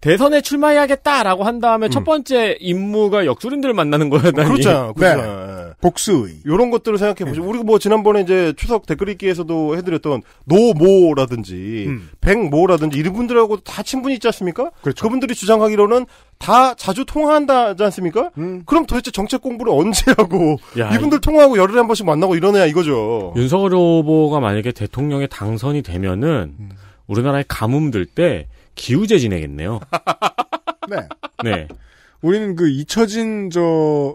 대선에 출마해야겠다라고 한 다음에 음. 첫 번째 임무가 역술인들을 만나는 거였다니. 그렇잖아요. 그렇잖아 네. 복수의. 요런 것들을 생각해 보죠. 네. 우리 뭐 지난번에 이제 추석 댓글 읽기에서도 해드렸던 노모라든지 음. 백모라든지 이분들하고 런다 친분이 있지 않습니까? 그렇죠. 그분들이 주장하기로는 다 자주 통화한다지 않습니까? 음. 그럼 도대체 정책 공부를 언제 하고 야, 이분들 이... 통화하고 열흘에 한 번씩 만나고 이러느냐 이거죠. 윤석열 후보가 만약에 대통령에 당선이 되면은 음. 우리나라에 가뭄 들때 기우제 지내겠네요. 네. 네. 우리는 그 잊혀진 저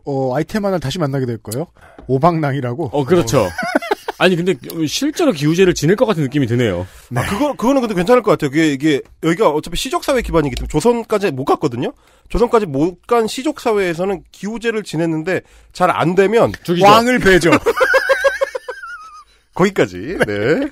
어, 아이템 하나 다시 만나게 될 거예요. 오방낭이라고어 그렇죠. 아니 근데 실제로 기우제를 지낼 것 같은 느낌이 드네요. 네. 아, 그거 그거는 근데 괜찮을 것 같아요. 그게 이게 여기가 어차피 시족 사회 기반이기 때문에 조선까지 못 갔거든요. 조선까지 못 간 시족 사회에서는 기우제를 지냈는데 잘 안 되면 죽이죠. 왕을 베죠 거기까지. 네. 네.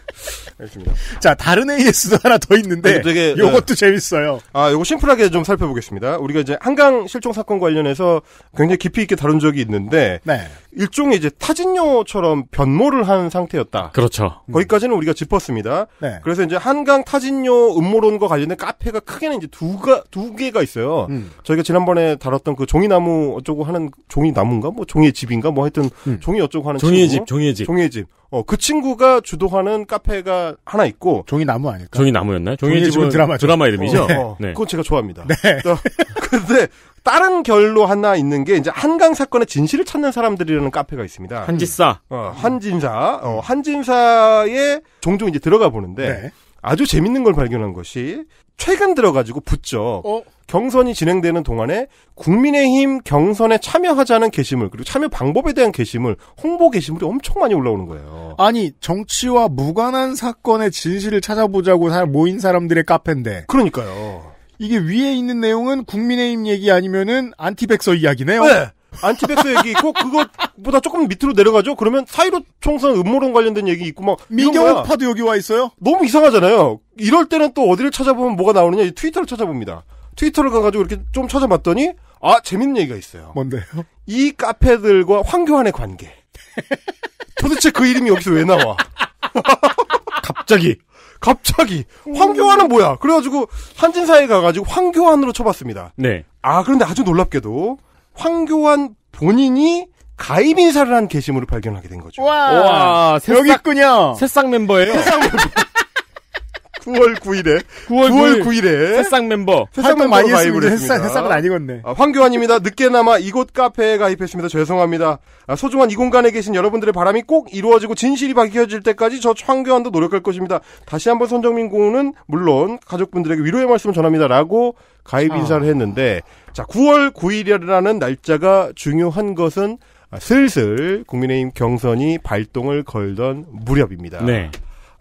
알겠습니다. 자, 다른 AS도 하나 더 있는데 되게, 네. 요것도 네. 재밌어요. 아, 요거 심플하게 좀 살펴보겠습니다. 우리가 이제 한강 실종 사건 관련해서 굉장히 깊이 있게 다룬 적이 있는데 네. 일종의 이제 타진요처럼 변모를 한 상태였다. 그렇죠. 거기까지는 우리가 짚었습니다. 네. 그래서 이제 한강 타진요 음모론과 관련된 카페가 크게는 이제 두가 두 개가 있어요. 음. 저희가 지난번에 다뤘던 그 종이나무 어쩌고 하는 종이나무인가 뭐 종이의 집인가 뭐 하여튼 음. 종이 어쩌고 하는 종이의 친구. 집, 종이의 집, 종이의 집. 어, 그 친구 친구가 주도하는 카페가 하나 있고 종이 나무 아닐까? 종이 나무였나요? 종이 집은 드라마 드라마 이름이죠. 어, 어. 네. 그건 제가 좋아합니다. 네. 어, 근데 다른 결로 하나 있는 게 이제 한강 사건의 진실을 찾는 사람들이라는 카페가 있습니다. 한지사. 어, 한진사. 어, 한진사에 종종 이제 들어가 보는데 네. 아주 재밌는 걸 발견한 것이 최근 들어가지고 붙죠. 어? 경선이 진행되는 동안에 국민의힘 경선에 참여하자는 게시물 그리고 참여 방법에 대한 게시물, 홍보 게시물이 엄청 많이 올라오는 거예요. 아니 정치와 무관한 사건의 진실을 찾아보자고 모인 사람들의 카페인데. 그러니까요. 이게 위에 있는 내용은 국민의힘 얘기 아니면은 안티백서 이야기네요. 네. 안티백서 얘기 있고 그것보다 조금 밑으로 내려가죠. 그러면 사이로 총선 음모론 관련된 얘기 있고 막 민경욱파도 여기 와 있어요. 너무 이상하잖아요. 이럴 때는 또 어디를 찾아보면 뭐가 나오느냐 트위터를 찾아봅니다. 트위터를 가가지고 이렇게 좀 찾아봤더니 아 재밌는 얘기가 있어요. 뭔데요? 이 카페들과 황교안의 관계. 도대체 그 이름이 여기서 왜 나와? 갑자기. 갑자기 황교안은 뭐야? 그래가지고 한진사에 가가지고 황교안으로 쳐봤습니다. 네. 아 그런데 아주 놀랍게도 황교안 본인이 가입 인사를 한 게시물을 발견하게 된 거죠. 와, 새싹, 여기 있군요. 새싹 멤버예요. 새싹 멤버. 9월 9일에 9월, 9월 9일. 에 새싹 멤버 새싹 멤 많이 가입을 했습니다. 새싹, 은 아니겠네. 아, 황교안입니다. 늦게나마 이곳 카페에 가입했습니다. 죄송합니다. 아, 소중한 이 공간에 계신 여러분들의 바람이 꼭 이루어지고 진실이 밝혀질 때까지 저 황교안도 노력할 것입니다. 다시 한번 선정민 공은 물론 가족분들에게 위로의 말씀을 전합니다라고 가입 아. 인사를 했는데 자 9월 9일이라는 날짜가 중요한 것은 슬슬 국민의힘 경선이 발동을 걸던 무렵입니다. 네.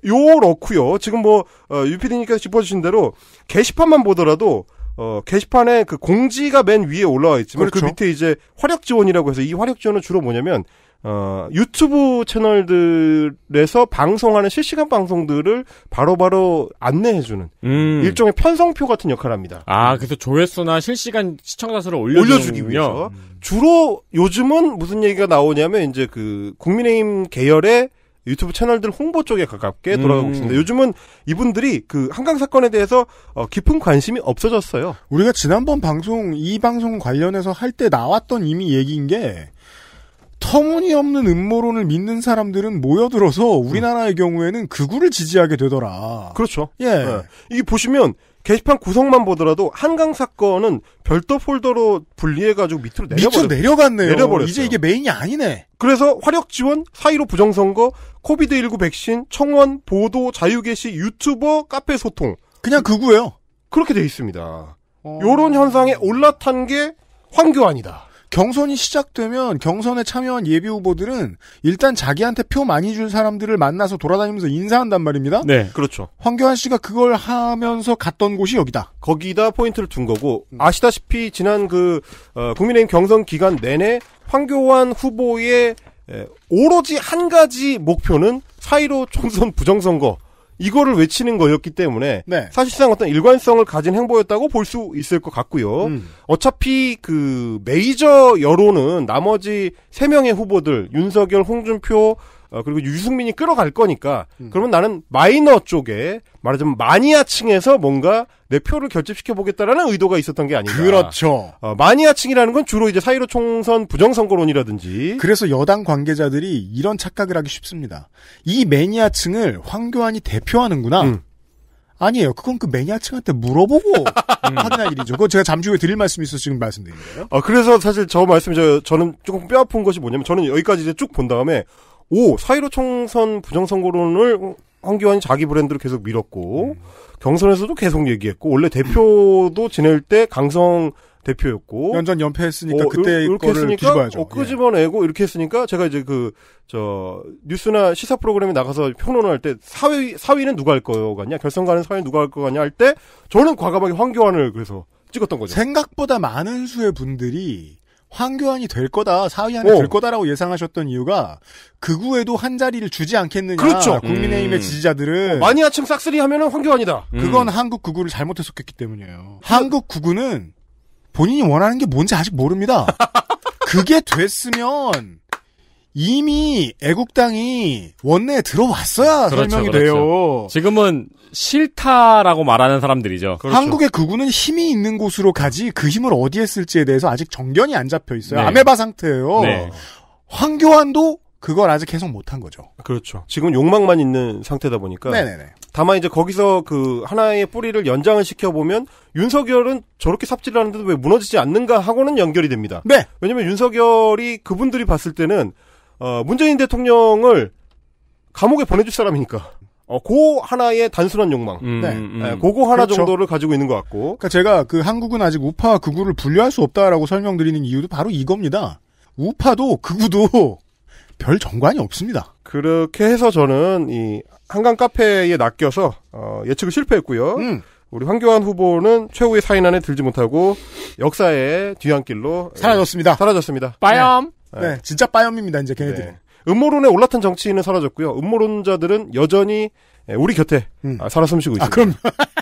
요렇고요. 지금 뭐 어, 유피디님께서 짚어주신 대로 게시판만 보더라도 어, 게시판에 그 공지가 맨 위에 올라와 있지만 그 그렇죠. 그 밑에 이제 화력 지원이라고 해서 이 화력 지원은 주로 뭐냐면 어, 유튜브 채널들에서 방송하는 실시간 방송들을 바로바로 안내해주는 음. 일종의 편성표 같은 역할을 합니다. 아, 그래서 조회수나 실시간 시청자 수를 올려주기 위해서 음. 주로 요즘은 무슨 얘기가 나오냐면 이제 그 국민의힘 계열의 유튜브 채널들 홍보 쪽에 가깝게 음. 돌아가고 있습니다. 요즘은 이분들이 그 한강 사건에 대해서 어, 깊은 관심이 없어졌어요. 우리가 지난번 방송 이 방송 관련해서 할 때 나왔던 이미 얘기인 게 터무니없는 음모론을 믿는 사람들은 모여들어서 우리나라의 음. 경우에는 극우를 지지하게 되더라. 그렇죠. 예. 네. 이게 보시면 게시판 구성만 보더라도 한강 사건은 별도 폴더로 분리해가지고 밑으로 내려버렸 밑으로 내려갔네요. 내려버렸어요. 이제 이게 메인이 아니네. 그래서 화력 지원, 사이로 부정선거, 코비드 19 백신, 청원, 보도, 자유게시, 유튜버, 카페 소통. 그냥 그구예요. 그렇게 돼 있습니다. 어... 요런 현상에 올라탄 게 황교안이다. 경선이 시작되면 경선에 참여한 예비 후보들은 일단 자기한테 표 많이 준 사람들을 만나서 돌아다니면서 인사한단 말입니다. 네, 그렇죠. 황교안 씨가 그걸 하면서 갔던 곳이 여기다. 거기다 포인트를 둔 거고 아시다시피 지난 그 어, 국민의힘 경선 기간 내내 황교안 후보의 오로지 한 가지 목표는 사이로 총선 부정선거 이거를 외치는 거였기 때문에 네. 사실상 어떤 일관성을 가진 행보였다고 볼 수 있을 것 같고요. 음. 어차피 그 메이저 여론은 나머지 3명의 후보들 윤석열, 홍준표, 어, 그리고 유승민이 끌어갈 거니까 음. 그러면 나는 마이너 쪽에 말하자면 마니아층에서 뭔가 내 표를 결집시켜 보겠다라는 의도가 있었던 게 아닌가. 그렇죠. 어, 마니아층이라는 건 주로 이제 사이로 총선 부정선거론이라든지. 그래서 여당 관계자들이 이런 착각을 하기 쉽습니다. 이 매니아층을 황교안이 대표하는구나. 음. 아니에요. 그건 그 매니아층한테 물어보고 하확 일이죠. 그거 제가 잠시 후에 드릴 말씀이 있어서 지금 말씀드린 거예요. 아, 그래서 사실 저 말씀, 저, 저는 조금 뼈 아픈 것이 뭐냐면 저는 여기까지 이제 쭉 본 다음에 오, 사일오 총선 부정선거론을 황교안이 자기 브랜드로 계속 밀었고, 음. 경선에서도 계속 얘기했고, 원래 대표도 지낼 때 강성 대표였고. 연전 연패했으니까 어, 그때 이렇게 거를 했으니까, 뒤집어야죠. 어, 끄집어내고 이렇게 했으니까 제가 이제 그, 저, 뉴스나 시사 프로그램에 나가서 평론을 할 때 사위, 사위는 누가 할 거 같냐? 결선 가는 사위 누가 할 거 같냐? 할 때 저는 과감하게 황교안을 그래서 찍었던 거죠. 생각보다 많은 수의 분들이 황교안이 될 거다, 사의 안에 오. 들 거다라고 예상하셨던 이유가 그우에도한 자리를 주지 않겠느냐. 그렇죠. 국민의힘의 음. 지지자들은 어, 마니아침 싹쓸이 하면은 황교안이다. 음. 그건 한국 극우를 잘못 해석했기 때문이에요. 그 한국 극우는 본인이 원하는 게 뭔지 아직 모릅니다. 그게 됐으면 이미 애국당이 원내에 들어왔어야 그렇죠, 설명이 그렇죠. 돼요. 지금은 싫다라고 말하는 사람들이죠. 그렇죠. 한국의 그군은 힘이 있는 곳으로 가지 그 힘을 어디에 쓸지에 대해서 아직 정견이 안 잡혀 있어요. 네. 아메바 상태예요. 네. 황교안도 그걸 아직 계속 못한 거죠. 그렇죠. 지금 욕망만 있는 상태다 보니까. 네네네. 다만 이제 거기서 그 하나의 뿌리를 연장을 시켜보면 윤석열은 저렇게 삽질을 하는데도 왜 무너지지 않는가 하고는 연결이 됩니다. 네. 왜냐면 윤석열이 그분들이 봤을 때는 어, 문재인 대통령을 감옥에 보내줄 사람이니까. 어, 고 하나의 단순한 욕망. 음, 네. 음. 네. 예, 그거 하나 그렇죠. 정도를 가지고 있는 것 같고. 그니까 제가 그 한국은 아직 우파와 극우를 분류할 수 없다라고 설명드리는 이유도 바로 이겁니다. 우파도 극우도 별 정관이 없습니다. 그렇게 해서 저는 이 한강 카페에 낚여서 어, 예측을 실패했고요. 음. 우리 황교안 후보는 최후의 사인 안에 들지 못하고 역사의 뒤안길로 예, 사라졌습니다. 사라졌습니다. 빠염. 네. 네. 네, 진짜 빠염입니다 이제 걔네들이. 네. 음모론에 올라탄 정치인은 사라졌고요. 음모론자들은 여전히 예, 우리 곁에 음. 아, 살아 숨쉬고 아, 있습니다. 아, 그럼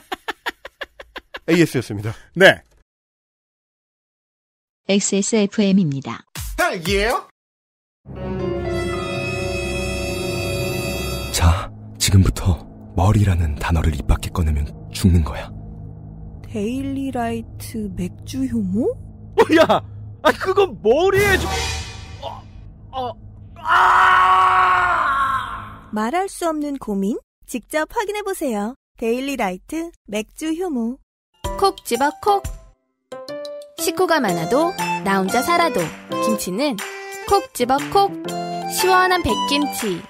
AS였습니다. 네. XSFM입니다. 딸기예요? 자, 지금부터 머리라는 단어를 입 밖에 꺼내면 죽는 거야. 데일리라이트 맥주 효모? 뭐야? 아, 그건 머리에 좀... 어, 아! 말할 수 없는 고민? 직접 확인해보세요. 데일리 라이트 맥주 효모. 콕 집어 콕. 식구가 많아도, 나 혼자 살아도, 김치는 콕 집어 콕. 시원한 백김치.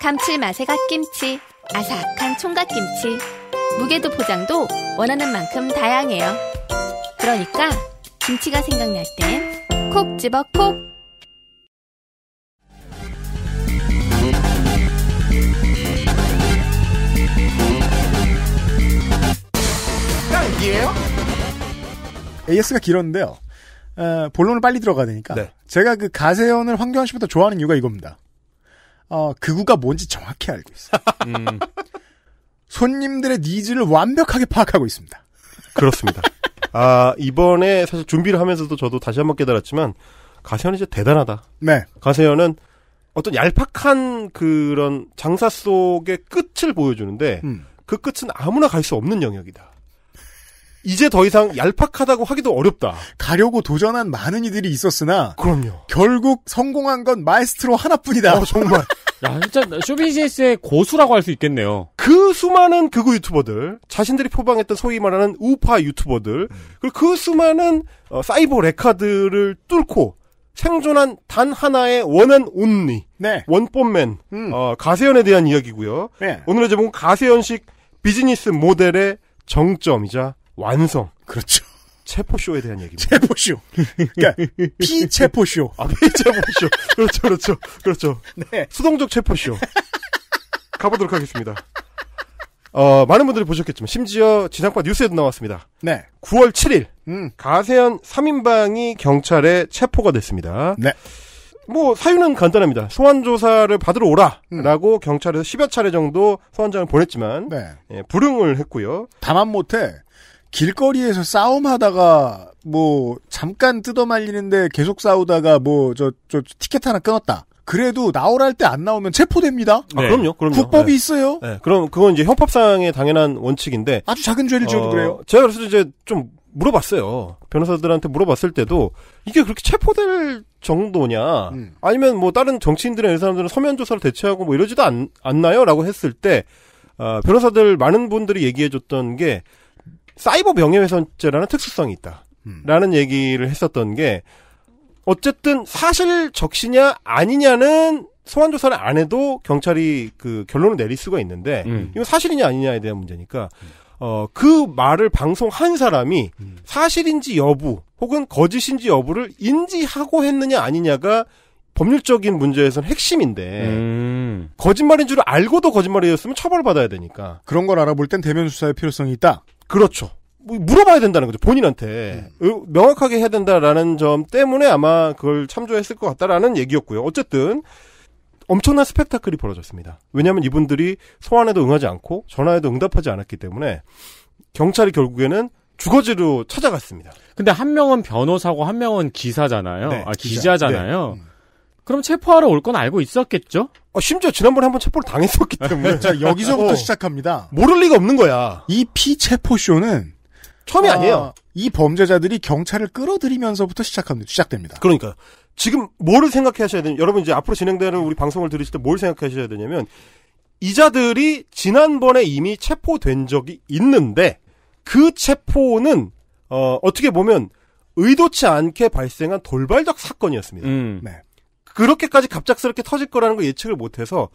감칠맛의 갓김치. 아삭한 총각김치. 무게도 포장도 원하는 만큼 다양해요. 그러니까 김치가 생각날 땐 콕 집어 콕. 얘기예요? AS가 길었는데요. 어, 본론을 빨리 들어가야 되니까. 네. 제가 그 가세현을 황교안 씨보다 좋아하는 이유가 이겁니다. 어, 그구가 뭔지 정확히 알고 있어요. 음. 손님들의 니즈를 완벽하게 파악하고 있습니다. 그렇습니다. 아, 이번에 사실 준비를 하면서도 저도 다시 한번 깨달았지만, 가세현이 진짜 대단하다. 네. 가세현은 어떤 얄팍한 그런 장사 속의 끝을 보여주는데, 음. 그 끝은 아무나 갈 수 없는 영역이다. 이제 더 이상 얄팍하다고 하기도 어렵다. 가려고 도전한 많은 이들이 있었으나 그럼요. 결국 성공한 건 마에스트로 하나뿐이다. 어, 정말. 야, 진짜 쇼비니스의 고수라고 할 수 있겠네요. 그 수많은 극우 유튜버들, 자신들이 포방했던 소위 말하는 우파 유튜버들, 그리고 그 수많은 어, 사이버 레카드를 뚫고 생존한 단 하나의 원한 온리, 네. 원본맨, 음. 어, 가세현에 대한 이야기고요. 네. 오늘의 제목은 가세현식 비즈니스 모델의 정점이자 완성. 그렇죠. 체포쇼에 대한 얘기입니다. 체포쇼. 그러니까 피체포쇼. 아, 피체포쇼. 그렇죠, 그렇죠, 그렇죠. 네. 수동적 체포쇼. 가보도록 하겠습니다. 어, 많은 분들이 보셨겠지만 심지어 지상파 뉴스에도 나왔습니다. 네. 9월 7일 음. 가세현 3인방이 경찰에 체포가 됐습니다. 네. 뭐 사유는 간단합니다. 소환 조사를 받으러 오라라고 음. 경찰에서 10여 차례 정도 소환장을 보냈지만 네. 예, 불응을 했고요. 다만 못해 길거리에서 싸움하다가 뭐 잠깐 뜯어말리는데 계속 싸우다가 뭐 저 저 티켓 하나 끊었다. 그래도 나오랄 때 안 나오면 체포됩니다. 아, 네. 그럼요, 그럼요. 국법이 네. 있어요. 네. 그럼 그건 이제 형법상의 당연한 원칙인데 아주 작은 죄를 지어도 어, 그래요. 제가 그래서 이제 좀 물어봤어요. 변호사들한테 물어봤을 때도 이게 그렇게 체포될 정도냐 음. 아니면 뭐 다른 정치인들이나 이런 사람들은 서면 조사를 대체하고 뭐 이러지도 않, 않나요? 라고 했을 때 어, 변호사들 많은 분들이 얘기해줬던 게 사이버 명예훼손죄라는 특수성이 있다. 음. 라는 음. 얘기를 했었던 게 어쨌든 사실 적시냐 아니냐는 소환 조사를 안 해도 경찰이 그 결론을 내릴 수가 있는데 음. 이건 사실이냐 아니냐에 대한 문제니까 음. 어그 말을 방송한 사람이 음. 사실인지 여부 혹은 거짓인지 여부를 인지하고 했느냐 아니냐가 법률적인 문제에선 핵심인데 음. 거짓말인 줄 알고도 거짓말이었으면 처벌받아야 되니까 그런 걸 알아볼 땐 대면 수사의 필요성이 있다. 그렇죠. 뭐 물어봐야 된다는 거죠. 본인한테. 음. 명확하게 해야 된다라는 점 때문에 아마 그걸 참조했을 것 같다라는 얘기였고요. 어쨌든 엄청난 스펙타클이 벌어졌습니다. 왜냐하면 이분들이 소환에도 응하지 않고 전화에도 응답하지 않았기 때문에 경찰이 결국에는 주거지로 찾아갔습니다. 근데 한 명은 변호사고 한 명은 기사잖아요. 네, 아, 기자. 잖아요 네. 그럼 체포하러 올 건 알고 있었겠죠? 어, 심지어 지난번에 한번 체포를 당했었기 때문에. 자, 여기서부터 어, 시작합니다. 모를 리가 없는 거야. 이 피체포쇼는 처음이 아, 니에요이 범죄자들이 경찰을 끌어들이면서부터 시작합니다. 시작됩니다. 그러니까 지금 뭐를 생각하셔야 되냐? 여러분 이제 앞으로 진행되는 우리 방송을 들으실 때 뭘 생각하셔야 되냐면 이자들이 지난번에 이미 체포된 적이 있는데 그 체포는 어, 어떻게 보면 의도치 않게 발생한 돌발적 사건이었습니다. 음. 네. 그렇게까지 갑작스럽게 터질 거라는 걸 예측을 못해서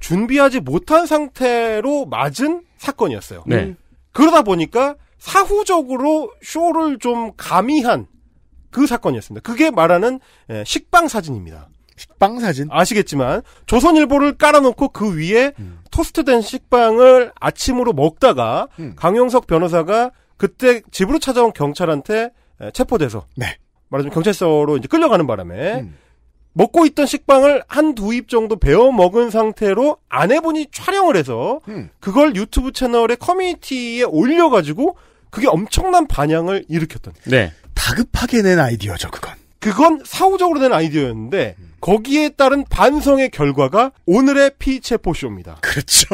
준비하지 못한 상태로 맞은 사건이었어요. 네. 음. 그러다 보니까 사후적으로 쇼를 좀 가미한 그 사건이었습니다. 그게 말하는 예, 식빵 사진입니다. 식빵 사진? 아시겠지만 조선일보를 깔아놓고 그 위에 음. 토스트된 식빵을 아침으로 먹다가 음. 강용석 변호사가 그때 집으로 찾아온 경찰한테 예, 체포돼서 네. 말하자면 경찰서로 이제 끌려가는 바람에 음. 먹고 있던 식빵을 한 두 입 정도 베어 먹은 상태로 아내분이 촬영을 해서 음. 그걸 유튜브 채널의 커뮤니티에 올려가지고 그게 엄청난 반향을 일으켰던. 네. 다급하게 낸 아이디어죠, 그건. 그건 사후적으로 낸 아이디어였는데 거기에 따른 반성의 결과가 오늘의 피체포쇼입니다. 그렇죠.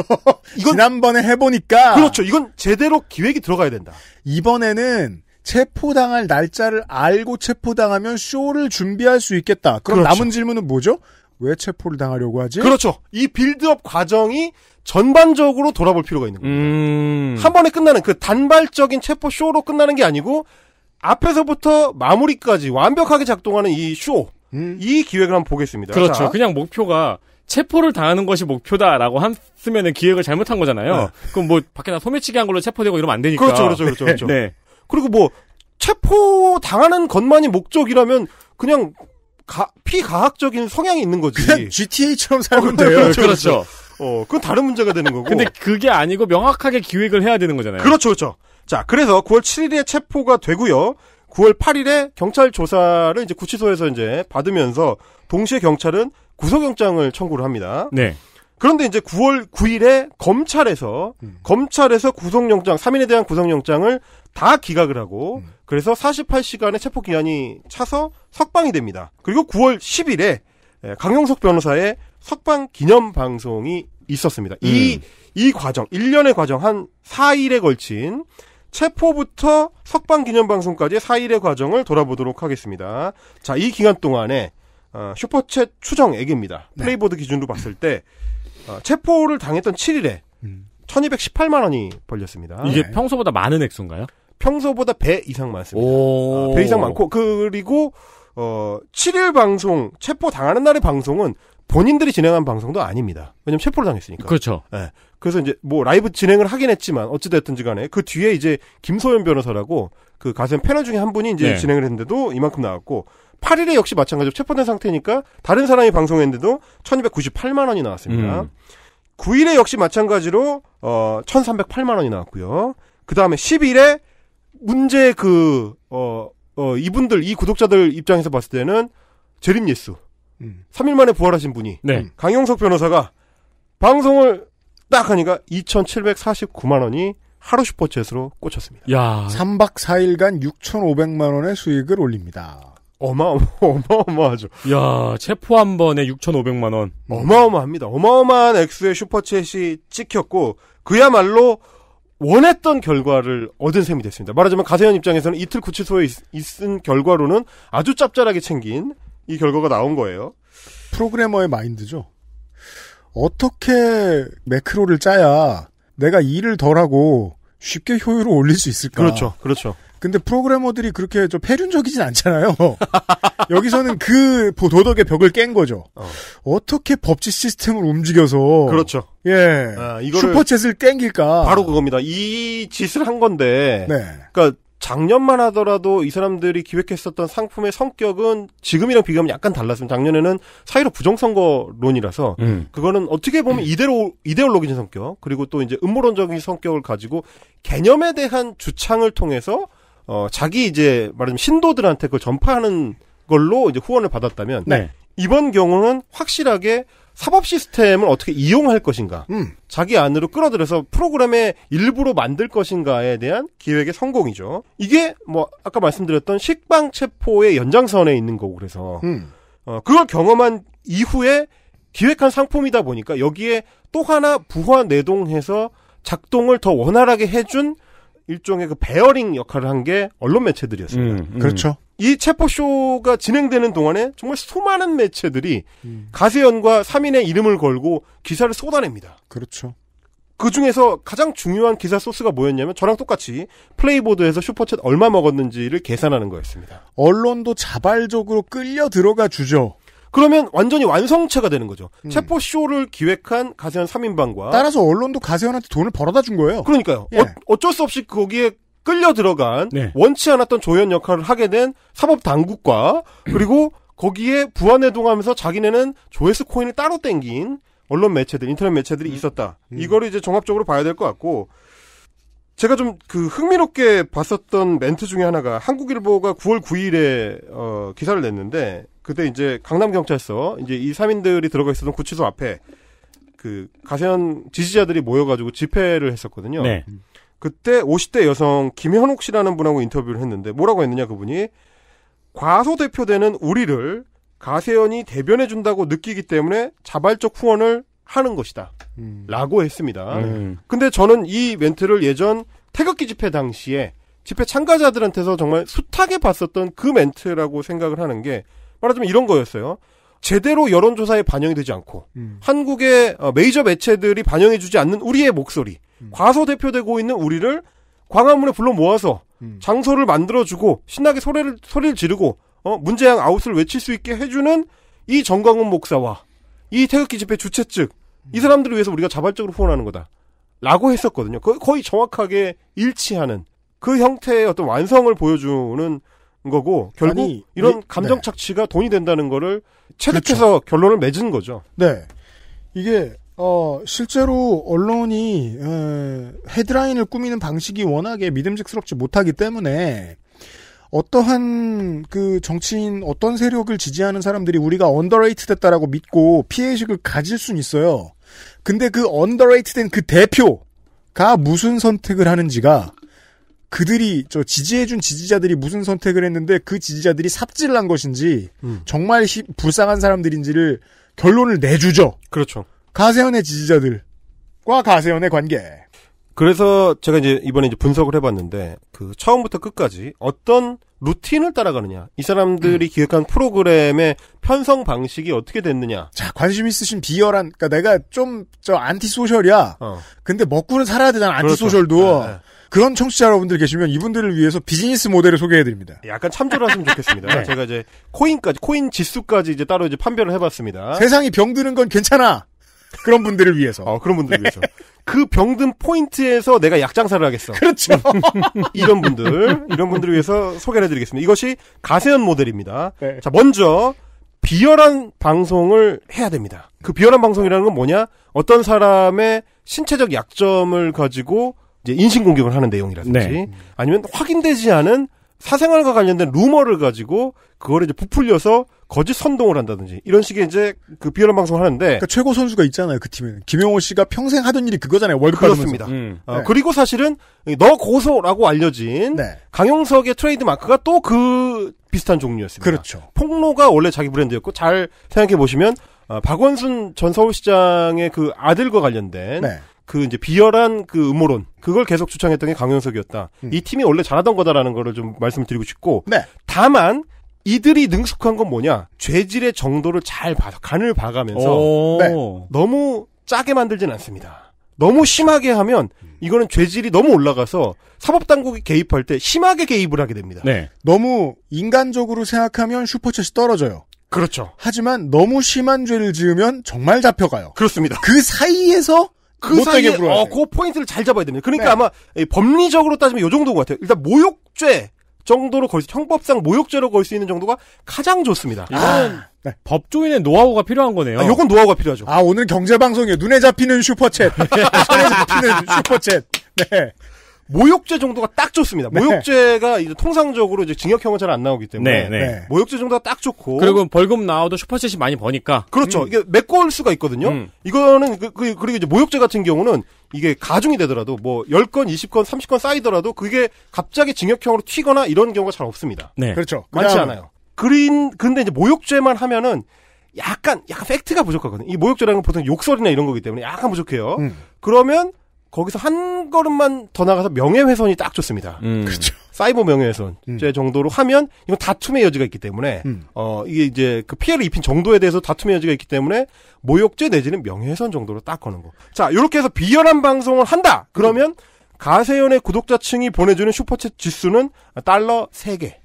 이건 지난번에 해보니까 그렇죠. 이건 제대로 기획이 들어가야 된다. 이번에는 체포당할 날짜를 알고 체포당하면 쇼를 준비할 수 있겠다. 그럼 그렇죠. 남은 질문은 뭐죠? 왜 체포를 당하려고 하지? 그렇죠. 이 빌드업 과정이 전반적으로 돌아볼 필요가 있는 겁니다. 음... 한 번에 끝나는 그 단발적인 체포 쇼로 끝나는 게 아니고 앞에서부터 마무리까지 완벽하게 작동하는 이 쇼, 음... 이 기획을 한번 보겠습니다. 그렇죠. 자. 그냥 목표가 체포를 당하는 것이 목표다라고 했으면 기획을 잘못한 거잖아요. 네. 그럼 뭐 밖에 다 소매치기 한 걸로 체포되고 이러면 안 되니까. 그렇죠, 그렇죠, 그렇죠. 그렇죠. 네. 그리고 뭐 체포 당하는 것만이 목적이라면 그냥 가, 피가학적인 성향이 있는 거지. 그냥 GTA처럼 어, 살면 그렇죠, 돼요. 그렇죠. 그렇죠. 어, 그건 다른 문제가 되는 거고. 근데 그게 아니고 명확하게 기획을 해야 되는 거잖아요. 그렇죠, 그렇죠. 자, 그래서 9월 7일에 체포가 되고요. 9월 8일에 경찰 조사를 이제 구치소에서 이제 받으면서 동시에 경찰은 구속영장을 청구를 합니다. 네. 그런데 이제 9월 9일에 검찰에서 음. 검찰에서 구속영장 3인에 대한 구속영장을 다 기각을 하고 음. 그래서 48시간의 체포 기한이 차서 석방이 됩니다. 그리고 9월 10일에 예, 강용석 변호사의 석방 기념 방송이 있었습니다. 이이 음. 과정 1년의 과정 한 4일에 걸친 체포부터 석방 기념 방송까지 4일의 과정을 돌아보도록 하겠습니다. 자, 이 기간 동안에 어, 슈퍼챗 추정액입니다. 네. 플레이보드 기준으로 봤을 때 어, 체포를 당했던 7일에 1218만 음. 원이 벌렸습니다. 이게 네. 평소보다 많은 액수인가요? 평소보다 배 이상 많습니다. 아, 배 이상 많고 그리고 어 7일 방송 체포 당하는 날의 방송은 본인들이 진행한 방송도 아닙니다. 왜냐면 체포를 당했으니까. 그렇죠. 예. 그래서 이제 뭐 라이브 진행을 하긴 했지만 어찌됐든지 간에 그 뒤에 이제 김소연 변호사라고 그 가슴 패널 중에 한 분이 이제 네. 진행을 했는데도 이만큼 나왔고 8일에 역시 마찬가지로 체포된 상태니까 다른 사람이 방송했는데도 1298만 원이 나왔습니다. 음. 9일에 역시 마찬가지로 어 1308만 원이 나왔고요. 그다음에 10일에 문제 그어어 어, 이분들 이 구독자들 입장에서 봤을 때는 재림예수 음. 3일 만에 부활하신 분이 네. 음. 강용석 변호사가 방송을 딱 하니까 2,749만 원이 하루 슈퍼챗으로 꽂혔습니다. 야. 3박 4일간 6,500만 원의 수익을 올립니다. 어마어마, 하죠야 체포 한 번에 6,500만 원. 어마어마합니다. 어마어마한 액수의 슈퍼챗이 찍혔고 그야말로 원했던 결과를 얻은 셈이 됐습니다. 말하자면 가세현 입장에서는 이틀 구치소에 있, 있은 결과로는 아주 짭짤하게 챙긴 이 결과가 나온 거예요. 프로그래머의 마인드죠. 어떻게 매크로를 짜야 내가 일을 덜하고 쉽게 효율을 올릴 수 있을까? 그렇죠, 그렇죠. 근데 프로그래머들이 그렇게 좀 폐륜적이진 않잖아요. 여기서는 그 도덕의 벽을 깬 거죠. 어. 떻게 법치 시스템을 움직여서 그렇죠. 예, 아, 슈퍼챗을 땡길까? 바로 그겁니다. 이 짓을 한 건데, 네. 그러니까 작년만 하더라도 이 사람들이 기획했었던 상품의 성격은 지금이랑 비교하면 약간 달랐습니다. 작년에는 사이로 부정선거론이라서 음. 그거는 어떻게 보면 음. 이대로 이데올로기적인 성격 그리고 또 이제 음모론적인 성격을 가지고 개념에 대한 주창을 통해서 어 자기 이제 말하자면 신도들한테 그걸 전파하는 걸로 이제 후원을 받았다면 네. 이번 경우는 확실하게 사법 시스템을 어떻게 이용할 것인가, 음. 자기 안으로 끌어들여서 프로그램의 일부로 만들 것인가에 대한 기획의 성공이죠. 이게 뭐 아까 말씀드렸던 식빵 체포의 연장선에 있는 거고 그래서 음. 어, 그걸 경험한 이후에 기획한 상품이다 보니까 여기에 또 하나 부화 내동해서 작동을 더 원활하게 해준 일종의 그 베어링 역할을 한 게 언론 매체들이었습니다. 음, 음. 그렇죠. 이 체포쇼가 진행되는 동안에 정말 수많은 매체들이 음. 가세연과 3인의 이름을 걸고 기사를 쏟아냅니다. 그렇죠. 그 중에서 가장 중요한 기사 소스가 뭐였냐면 저랑 똑같이 플레이보드에서 슈퍼챗 얼마 먹었는지를 계산하는 거였습니다. 언론도 자발적으로 끌려 들어가 주죠. 그러면 완전히 완성체가 되는 거죠. 음. 체포쇼를 기획한 가세현 3인방과 따라서 언론도 가세현한테 돈을 벌어다 준 거예요. 그러니까요. 예. 어, 어쩔 수 없이 거기에 끌려 들어간 네. 원치 않았던 조연 역할을 하게 된 사법 당국과 그리고 거기에 부안해동하면서 자기네는 조회수 코인을 따로 땡긴 언론 매체들, 인터넷 매체들이 음. 있었다. 음. 이거를 이제 종합적으로 봐야 될 것 같고 제가 좀 그 흥미롭게 봤었던 멘트 중에 하나가 한국일보가 9월 9일에 어, 기사를 냈는데 그때 이제 강남 경찰서 이제 이3인들이 들어가 있었던 구치소 앞에 그 가세현 지지자들이 모여가지고 집회를 했었거든요. 네. 음. 그때 50대 여성 김현옥 씨라는 분하고 인터뷰를 했는데 뭐라고 했느냐 그분이 과소 대표되는 우리를 가세연이 대변해 준다고 느끼기 때문에 자발적 후원을 하는 것이다. 음. 라고 했습니다. 음. 근데 저는 이 멘트를 예전 태극기 집회 당시에 집회 참가자들한테서 정말 숱하게 봤었던 그 멘트라고 생각을 하는 게 말하자면 이런 거였어요. 제대로 여론조사에 반영이 되지 않고 음. 한국의 어, 메이저 매체들이 반영해주지 않는 우리의 목소리 음. 과소 대표되고 있는 우리를 광화문에 불러 모아서 음. 장소를 만들어주고 신나게 소리를 소리를 지르고 어문재양 아웃을 외칠 수 있게 해주는 이 정광훈 목사와 이 태극기 집회 주최 측이 사람들을 위해서 우리가 자발적으로 후원하는 거다라고 했었거든요. 거의 정확하게 일치하는 그 형태의 어떤 완성을 보여주는 거고 결국 아니, 이런 감정 착취가 네. 돈이 된다는 거를 체득해서 그렇죠. 결론을 맺은 거죠. 네. 이게 어, 실제로 언론이 에, 헤드라인을 꾸미는 방식이 워낙에 믿음직스럽지 못하기 때문에 어떠한 그 정치인 어떤 세력을 지지하는 사람들이 우리가 언더레이트 됐다라고 믿고 피해의식을 가질 순 있어요. 근데 그 언더레이트 된 그 대표가 무슨 선택을 하는지가 그들이 저 지지해준 지지자들이 무슨 선택을 했는데 그 지지자들이 삽질을 한 것인지 음. 정말 히, 불쌍한 사람들인지를 결론을 내주죠. 그렇죠. 가세현의 지지자들과 가세현의 관계. 그래서 제가 이제 이번에 이제 분석을 해봤는데 그 처음부터 끝까지 어떤 루틴을 따라가느냐, 이 사람들이 음. 기획한 프로그램의 편성 방식이 어떻게 됐느냐. 자, 관심 있으신 비열한, 그니까 내가 좀 저 안티소셜이야. 어. 근데 먹고는 살아야 되잖아. 그렇죠. 안티소셜도. 그렇죠. 네, 네. 그런 청취자 여러분들 계시면 이분들을 위해서 비즈니스 모델을 소개해드립니다. 약간 참조를 하시면 좋겠습니다. 네. 제가 이제 코인까지, 코인 지수까지 이제 따로 이제 판별을 해봤습니다. 세상이 병드는 건 괜찮아. 그런 분들을 위해서. 어, 그런 분들을 네. 위해서. 그 병든 포인트에서 내가 약장사를 하겠어. 그렇죠. 이런 분들, 이런 분들을 위해서 소개를 해드리겠습니다. 이것이 가세현 모델입니다. 네. 자, 먼저, 비열한 방송을 해야 됩니다. 그 비열한 방송이라는 건 뭐냐? 어떤 사람의 신체적 약점을 가지고 이제 인신공격을 하는 내용이라든지 네. 아니면 확인되지 않은 사생활과 관련된 루머를 가지고 그거를 이제 부풀려서 거짓 선동을 한다든지 이런 식의 이제 그 비열한 방송을 하는데 그러니까 최고 선수가 있잖아요 그팀에 김용호 씨가 평생 하던 일이 그거잖아요 월급 받습니다. 음. 어, 네. 그리고 사실은 너 고소라고 알려진 네. 강용석의 트레이드 마크가 또 그 비슷한 종류였습니다. 그렇죠. 폭로가 원래 자기 브랜드였고 잘 생각해 보시면 어, 박원순 전 서울시장의 그 아들과 관련된 네. 그 이제 비열한 그 음모론 그걸 계속 주창했던 게 강용석이었다. 음. 이 팀이 원래 잘하던 거다라는 거를 좀 말씀드리고 싶고 네. 다만 이들이 능숙한 건 뭐냐? 죄질의 정도를 잘 봐, 간을 봐가면서 네, 너무 짜게 만들진 않습니다. 너무 심하게 하면 이거는 죄질이 너무 올라가서 사법당국이 개입할 때 심하게 개입을 하게 됩니다. 네. 너무 인간적으로 생각하면 슈퍼챗이 떨어져요. 그렇죠. 하지만 너무 심한 죄를 지으면 정말 잡혀가요. 그렇습니다. 그 사이에서 그 사이에 어, 그 포인트를 잘 잡아야 됩니다. 그러니까 네. 아마 법리적으로 따지면 이 정도인 것 같아요. 일단 모욕죄 정도로 걸 수, 형법상 모욕죄로 걸 수 있는 정도가 가장 좋습니다. 이거 아. 아, 네. 법조인의 노하우가 필요한 거네요. 아, 요건 노하우가 필요하죠. 아, 오늘 경제방송에 눈에 잡히는 슈퍼챗. 손에 잡히는 슈퍼챗. 네. 모욕죄 정도가 딱 좋습니다. 네. 모욕죄가 이제 통상적으로 이제 징역형은 잘 안 나오기 때문에 네, 네, 네. 모욕죄 정도가 딱 좋고 그리고 벌금 나와도 슈퍼챗이 많이 버니까 그렇죠. 음. 이게 메꿔올 수가 있거든요. 음. 이거는 그, 그, 그리고 이제 모욕죄 같은 경우는 이게 가중이 되더라도 뭐 10건, 20건, 30건 쌓이더라도 그게 갑자기 징역형으로 튀거나 이런 경우가 잘 없습니다. 네. 그렇죠. 많지 않아요. 그린 근데 이제 모욕죄만 하면은 약간 약간 팩트가 부족하거든요. 이 모욕죄라는 건 보통 욕설이나 이런 거기 때문에 약간 부족해요. 음. 그러면 거기서 한 걸음만 더 나가서 명예훼손이 딱 좋습니다. 음. 그렇죠. 사이버 명예훼손 음. 정도로 하면 이건 다툼의 여지가 있기 때문에 음. 어 이게 이제 그 피해를 입힌 정도에 대해서 다툼의 여지가 있기 때문에 모욕죄 내지는 명예훼손 정도로 딱 거는 거. 자 이렇게 해서 비열한 방송을 한다. 그러면 음. 가세연의 구독자층이 보내주는 슈퍼챗 지수는 달러 3개.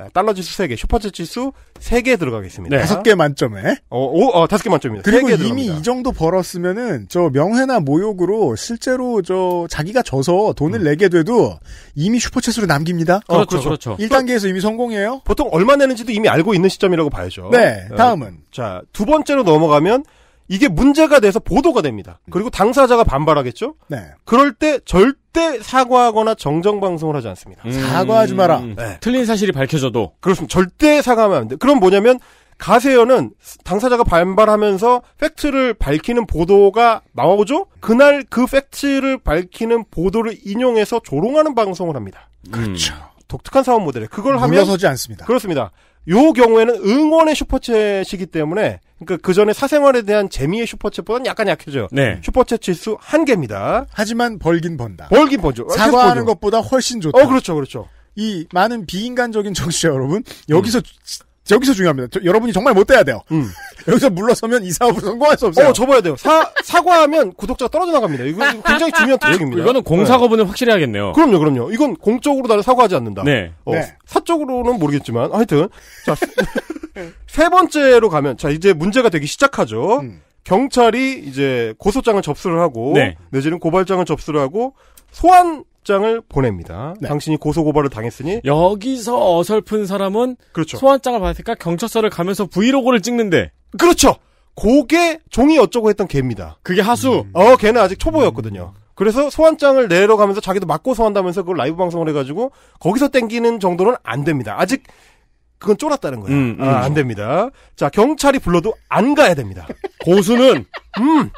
예, 달러 지수 3개, 슈퍼챗 지수 3개 들어가겠습니다. 네. 5개 만점에. 어, 오, 어, 5개 만점입니다. 그리고 이미 들어갑니다. 이 정도 벌었으면은 저 명회나 모욕으로 실제로 저 자기가 져서 돈을 음. 내게 돼도 이미 슈퍼챗으로 남깁니다. 어, 그렇죠, 그렇죠. 그렇죠. 1단계에서 이미 성공해요 보통 얼마 내는지도 이미 알고 있는 시점이라고 봐야죠. 네, 예. 다음은. 어, 자, 두 번째로 넘어가면 이게 문제가 돼서 보도가 됩니다. 음. 그리고 당사자가 반발하겠죠? 네. 그럴 때 절대 절대 사과하거나 정정 방송을 하지 않습니다. 음. 사과하지 마라. 음. 네. 틀린 사실이 밝혀져도 그렇습니다. 절대 사과하면 안 돼. 그럼 뭐냐면 가세연은 당사자가 반발하면서 팩트를 밝히는 보도가 나오죠? 그날 그 팩트를 밝히는 보도를 인용해서 조롱하는 방송을 합니다. 음. 그렇죠. 음. 독특한 사업 모델에 그걸 하면 물러서지 않습니다. 그렇습니다. 요 경우에는 응원의 슈퍼챗이기 때문에 그러니까 그 전에 사생활에 대한 재미의 슈퍼챗보다는 약간 약해져요. 네. 슈퍼챗 지수 한 개입니다. 하지만 벌긴 번다. 벌긴 번죠. 사과하는 번죠. 것보다 훨씬 좋다. 어, 그렇죠, 그렇죠. 이 많은 비인간적인 정치자 여러분 여기서 음. 여기서 중요합니다. 저, 여러분이 정말 못돼야 돼요. 음. 여기서 물러서면 이 사업을 성공할 수 없어요. 어, 접어야 돼요. 사, 사과하면 구독자가 떨어져 나갑니다. 이거 굉장히 중요한 대목입니다. 이거는 공사거분을 네. 확실히 하겠네요. 그럼요, 그럼요. 이건 공적으로 나를 사과하지 않는다. 네. 어, 네. 사적으로는 모르겠지만, 하여튼. 자, 네. 세 번째로 가면, 자, 이제 문제가 되기 시작하죠. 음. 경찰이 이제 고소장을 접수를 하고, 네. 내지는 고발장을 접수를 하고, 소환 소환장을 보냅니다. 네. 당신이 고소고발을 당했으니 여기서 어설픈 사람은 그렇죠. 소환장을 받으니까 경찰서를 가면서 브이로그를 찍는데 그렇죠. 고게 종이 어쩌고 했던 개입니다. 그게 하수. 음. 어, 걔는 아직 초보였거든요. 그래서 소환장을 내러 가면서 자기도 맞고 소환다면서 그걸 라이브 방송을 해가지고 거기서 땡기는 정도는 안 됩니다. 아직 그건 쫄았다는 거예요. 음, 음. 아, 안 됩니다. 자 경찰이 불러도 안 가야 됩니다. 고수는 음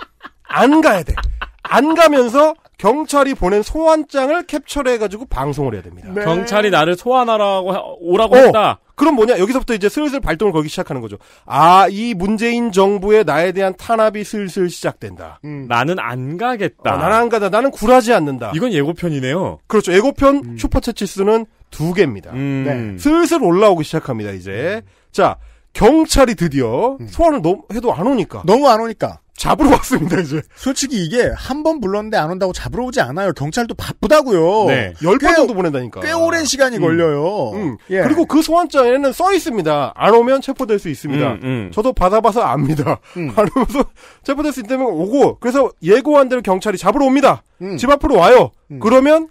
안 가야 돼. 안 가면서 경찰이 보낸 소환장을 캡처를 해가지고 방송을 해야 됩니다. 네. 경찰이 나를 소환하라고 오라고 어, 했다. 그럼 뭐냐? 여기서부터 이제 슬슬 발동을 걸기 시작하는 거죠. 아, 이 문재인 정부의 나에 대한 탄압이 슬슬 시작된다. 음. 나는 안 가겠다. 어, 나는 안 가다. 나는 굴하지 않는다. 이건 예고편이네요. 그렇죠. 예고편 음. 슈퍼챗치 스는두 개입니다. 음. 네. 슬슬 올라오기 시작합니다. 이제 음. 자 경찰이 드디어 음. 소환을 너무 해도 안 오니까 너무 안 오니까 잡으러 왔습니다, 이제. 솔직히 이게 한 번 불렀는데 안 온다고 잡으러 오지 않아요. 경찰도 바쁘다고요. 네. 10번 정도 보낸다니까. 꽤 오랜 시간이 음. 걸려요. 음. 예. 그리고 그 소환장에는 써 있습니다. 안 오면 체포될 수 있습니다. 음, 음. 저도 받아봐서 압니다. 음. 안오면 체포될 수 있다면 오고, 그래서 예고한 대로 경찰이 잡으러 옵니다. 음. 집 앞으로 와요. 그러면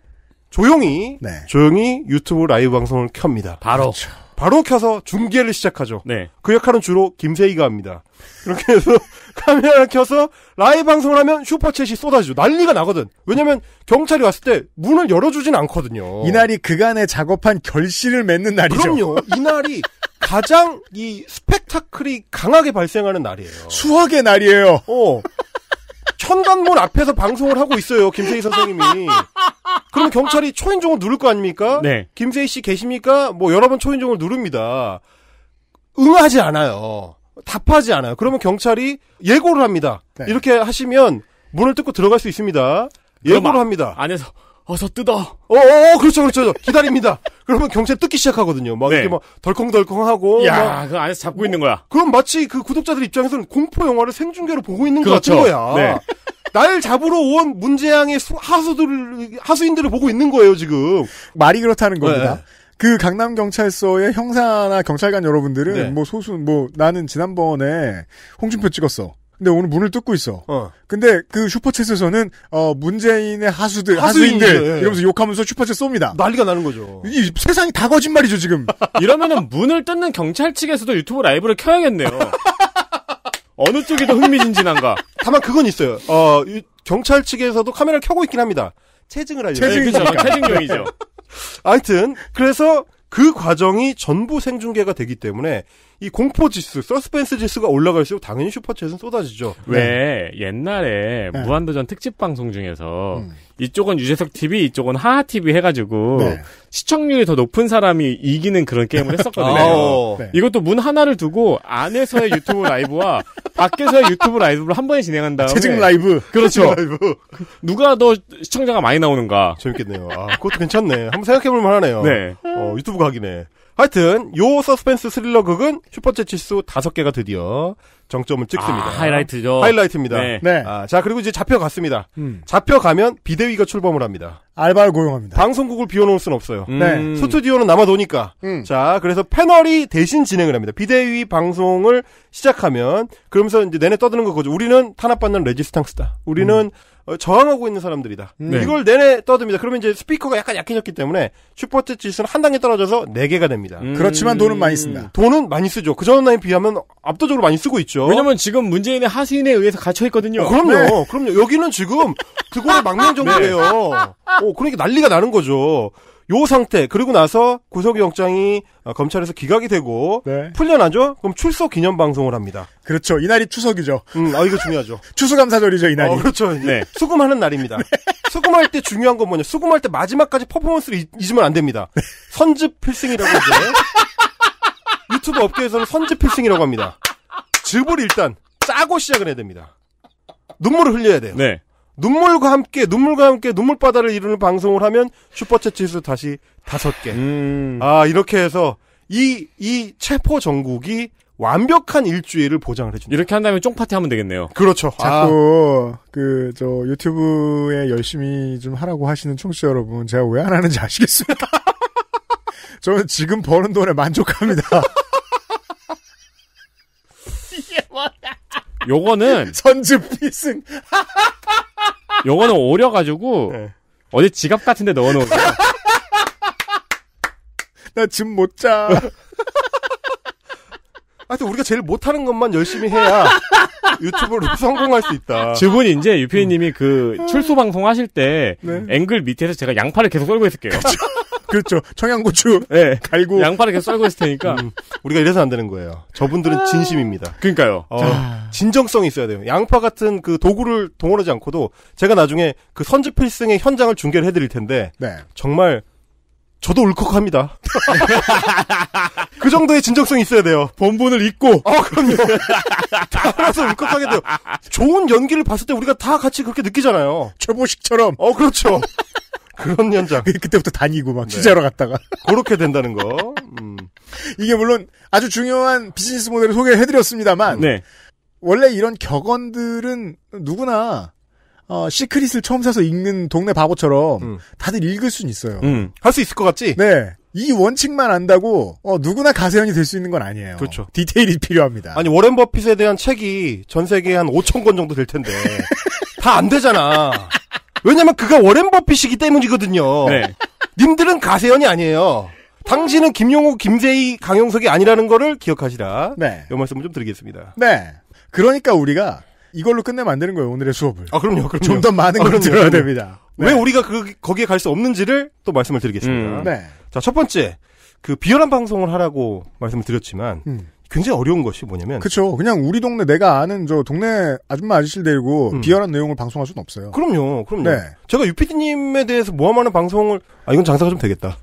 조용히, 네. 조용히 유튜브 라이브 방송을 켭니다. 바로. 그렇죠. 바로 켜서 중계를 시작하죠. 네. 그 역할은 주로 김세희가 합니다. 이렇게 해서 카메라를 켜서 라이브 방송을 하면 슈퍼챗이 쏟아지죠. 난리가 나거든. 왜냐면 경찰이 왔을 때 문을 열어주진 않거든요. 이날이 그간에 작업한 결실을 맺는 날이죠. 그럼요. 이날이 가장 이 스펙타클이 강하게 발생하는 날이에요. 수학의 날이에요. 어. 천간문 앞에서 방송을 하고 있어요. 김세희 선생님이. 그러면 경찰이 초인종을 누를 거 아닙니까? 네. 김세희 씨 계십니까? 뭐 여러 번 초인종을 누릅니다. 응하지 않아요. 답하지 않아요. 그러면 경찰이 예고를 합니다. 네. 이렇게 하시면 문을 뜯고 들어갈 수 있습니다. 예고를 아, 합니다. 안에서 어서 뜯어. 어, 어, 어 그렇죠, 그렇죠. 기다립니다. 그러면 경찰 뜯기 시작하거든요. 막 네. 이렇게 막 덜컹덜컹하고. 야, 그 안에서 잡고 어, 있는 거야. 그럼 마치 그 구독자들 입장에서는 공포 영화를 생중계로 보고 있는 그렇죠. 것 같은 거야. 네. 날 잡으러 온 문재양의 하수들 하수인들을 보고 있는 거예요 지금. 말이 그렇다는 겁니다. 네. 그 강남 경찰서의 형사나 경찰관 여러분들은 네. 뭐 소수 뭐 나는 지난번에 홍준표 찍었어. 근데 오늘 문을 뜯고 있어. 어. 근데 그 슈퍼챗에서는 어 문재인의 하수들 하수인들, 하수인들 예, 예. 이러면서 욕하면서 슈퍼챗 쏩니다. 난리가 나는 거죠. 이 세상이 다 거짓말이죠 지금. 이러면은 문을 뜯는 경찰 측에서도 유튜브 라이브를 켜야겠네요. 어느 쪽이 더 흥미진진한가? 다만 그건 있어요. 어 경찰 측에서도 카메라를 켜고 있긴 합니다. 체증을 하려고. 체증이죠. 체증용이죠. 하여튼 그래서 그 과정이 전부 생중계가 되기 때문에 이 공포 지수, 서스펜스 지수가 올라갈수록 당연히 슈퍼챗은 쏟아지죠. 왜 네. 옛날에 네. 무한도전 특집 방송 중에서 음. 이쪽은 유재석 TV, 이쪽은 하하 TV 해가지고 네. 시청률이 더 높은 사람이 이기는 그런 게임을 했었거든요. 아, 네. 이것도 문 하나를 두고 안에서의 유튜브 라이브와 밖에서의 유튜브 라이브를 한 번에 진행한 다음에 재직 라이브 그렇죠. 라이브. 누가 더 시청자가 많이 나오는가? 재밌겠네요. 아, 그것도 괜찮네. 한번 생각해볼 만하네요. 네. 어, 유튜브 각이네. 하여튼 요 서스펜스 스릴러 극은 슈퍼챗 치수 다섯 개가 드디어 정점을 찍습니다. 아, 하이라이트죠. 하이라이트입니다. 네. 네. 아, 자 그리고 이제 잡혀갔습니다. 음. 잡혀가면 비대위가 출범을 합니다. 알바를 고용합니다. 방송국을 비워놓을 수는 없어요. 네. 음. 네. 스튜디오는 남아도니까. 음. 자 그래서 패널이 대신 진행을 합니다. 비대위 방송을 시작하면 그러면서 이제 내내 떠드는 거죠. 거 우리는 탄압받는 레지스탕스다. 우리는 음. 어, 저항하고 있는 사람들이다. 네. 이걸 내내 떠듭니다. 그러면 이제 스피커가 약간 약해졌기 때문에 슈퍼챗 지수는 한 단계 떨어져서 4개가 됩니다. 음... 그렇지만 돈은 많이 쓴다. 돈은 많이 쓰죠. 그 전에 비하면 압도적으로 많이 쓰고 있죠. 왜냐면 지금 문재인의 하수인에 의해서 갇혀있거든요. 어, 그럼요. 네. 그럼요. 여기는 지금 그거를 막는 정도예요. 네. 어, 그러니까 난리가 나는 거죠. 요 상태 그리고 나서 구속영장이 어, 검찰에서 기각이 되고 네. 풀려나죠? 그럼 출석 기념 방송을 합니다. 그렇죠. 이날이 추석이죠. 음, 아 이거 중요하죠. 추수감사절이죠 이날이. 어, 그렇죠. 네. 수금하는 날입니다. 네. 수금할 때 중요한 건 뭐냐? 수금할 때 마지막까지 퍼포먼스를 잊으면 안 됩니다. 네. 선즙 필승이라고 이제 유튜브 업계에서는 선즙 필승이라고 합니다. 즙을 일단 짜고 시작을 해야 됩니다. 눈물을 흘려야 돼요. 네. 눈물과 함께 눈물과 함께 눈물바다를 이루는 방송을 하면 슈퍼챗 지수 다시 다섯 개. 음. 아 이렇게 해서 이이 체포 전국이 완벽한 일주일을 보장을 해준다. 이렇게 한다면 쫑파티 하면 되겠네요. 그렇죠. 아. 자꾸 아. 그 그저 유튜브에 열심히 좀 하라고 하시는 청취자 여러분, 제가 왜 안 하는지 아시겠습니까? 저는 지금 버는 돈에 만족합니다. 이게 뭐야? 요거는 선즙 비승. 영거는 오려가지고 네. 어디 지갑 같은데 넣어놓은 거야. 나짐못 자. 하여튼 우리가 제일 못하는 것만 열심히 해야 유튜브로 성공할 수 있다. 저분이 이제 유피님이 그 음. 출소 방송 하실 때 네. 앵글 밑에서 제가 양파를 계속 썰고 있을게요. 그렇죠. 그렇죠. 청양고추 네. 갈고 양파를 계속 썰고 있을 테니까 음, 우리가 이래서 안 되는 거예요. 저분들은 아. 진심입니다. 그러니까요. 어, 진정성이 있어야 돼요. 양파 같은 그 도구를 동원하지 않고도 제가 나중에 그선지 필승의 현장을 중계를 해드릴 텐데 네. 정말 저도 울컥합니다. 그 정도의 진정성이 있어야 돼요. 본분을 잊고. 어, 그럼요. 따라서 울컥하게 돼요. 좋은 연기를 봤을 때 우리가 다 같이 그렇게 느끼잖아요. 최보식처럼. 어, 그렇죠. 그런 연장. 그때부터 다니고 막 네. 취재하러 갔다가. 그렇게 된다는 거. 음. 이게 물론 아주 중요한 비즈니스 모델을 소개해드렸습니다만. 네. 원래 이런 격언들은 누구나 어, 시크릿을 처음 사서 읽는 동네 바보처럼 음. 다들 읽을 수는 있어요. 음. 할수 있을 것 같지? 네. 이 원칙만 안다고 어, 누구나 가세현이 될 수 있는 건 아니에요. 그렇죠. 디테일이 필요합니다. 아니 워렌 버핏에 대한 책이 전 세계에 한 5천 권 정도 될 텐데 다 안 되잖아. 왜냐면 그가 워렌 버핏이기 때문이거든요. 네. 님들은 가세현이 아니에요. 당신은 김용호, 김재희 강용석이 아니라는 거를 기억하시라. 네. 이 말씀을 좀 드리겠습니다. 네. 그러니까 우리가 이걸로 끝내면 안 되는 거예요, 오늘의 수업을. 아, 그럼요, 그럼요. 좀 더 많은 아, 걸 들어야 됩니다. 네. 왜 우리가 그, 거기에 갈 수 없는지를 또 말씀을 드리겠습니다. 음. 네. 자, 첫 번째. 그 비열한 방송을 하라고 말씀을 드렸지만, 음. 굉장히 어려운 것이 뭐냐면 그렇죠. 그냥 우리 동네 내가 아는 저 동네 아줌마 아저씨를 데리고 음. 비열한 내용을 방송할 수는 없어요. 그럼요. 그럼요. 네. 제가 유피디님에 대해서 모함하는 방송을 아 이건 장사가 좀 되겠다.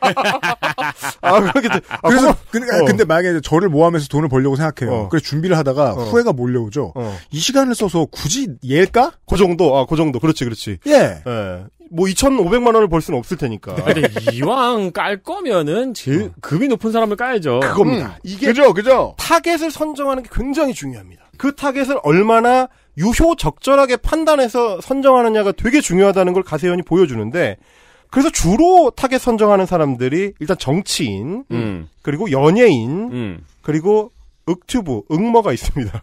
아, 그렇게 돼. 아, 그래서, 근데, 그러니까 어. 근데 만약에 저를 모함해서 돈을 벌려고 생각해요. 어. 그래서 준비를 하다가 어. 후회가 몰려오죠. 어. 이 시간을 써서 굳이 얘일까? 그 정도, 아, 그 정도. 그렇지, 그렇지. 예. 예. 뭐 2,500만 원을 벌 수는 없을 테니까. 네. 근데 이왕 깔 거면은 제일 어. 급이 높은 사람을 까야죠. 그겁니다. 음, 이게 그죠, 그죠. 타겟을 선정하는 게 굉장히 중요합니다. 그 타겟을 얼마나 유효 적절하게 판단해서 선정하느냐가 되게 중요하다는 걸 가세현이 보여주는데 그래서 주로 타겟 선정하는 사람들이 일단 정치인, 음. 그리고 연예인, 음. 그리고 윽튜브, 응머가 있습니다.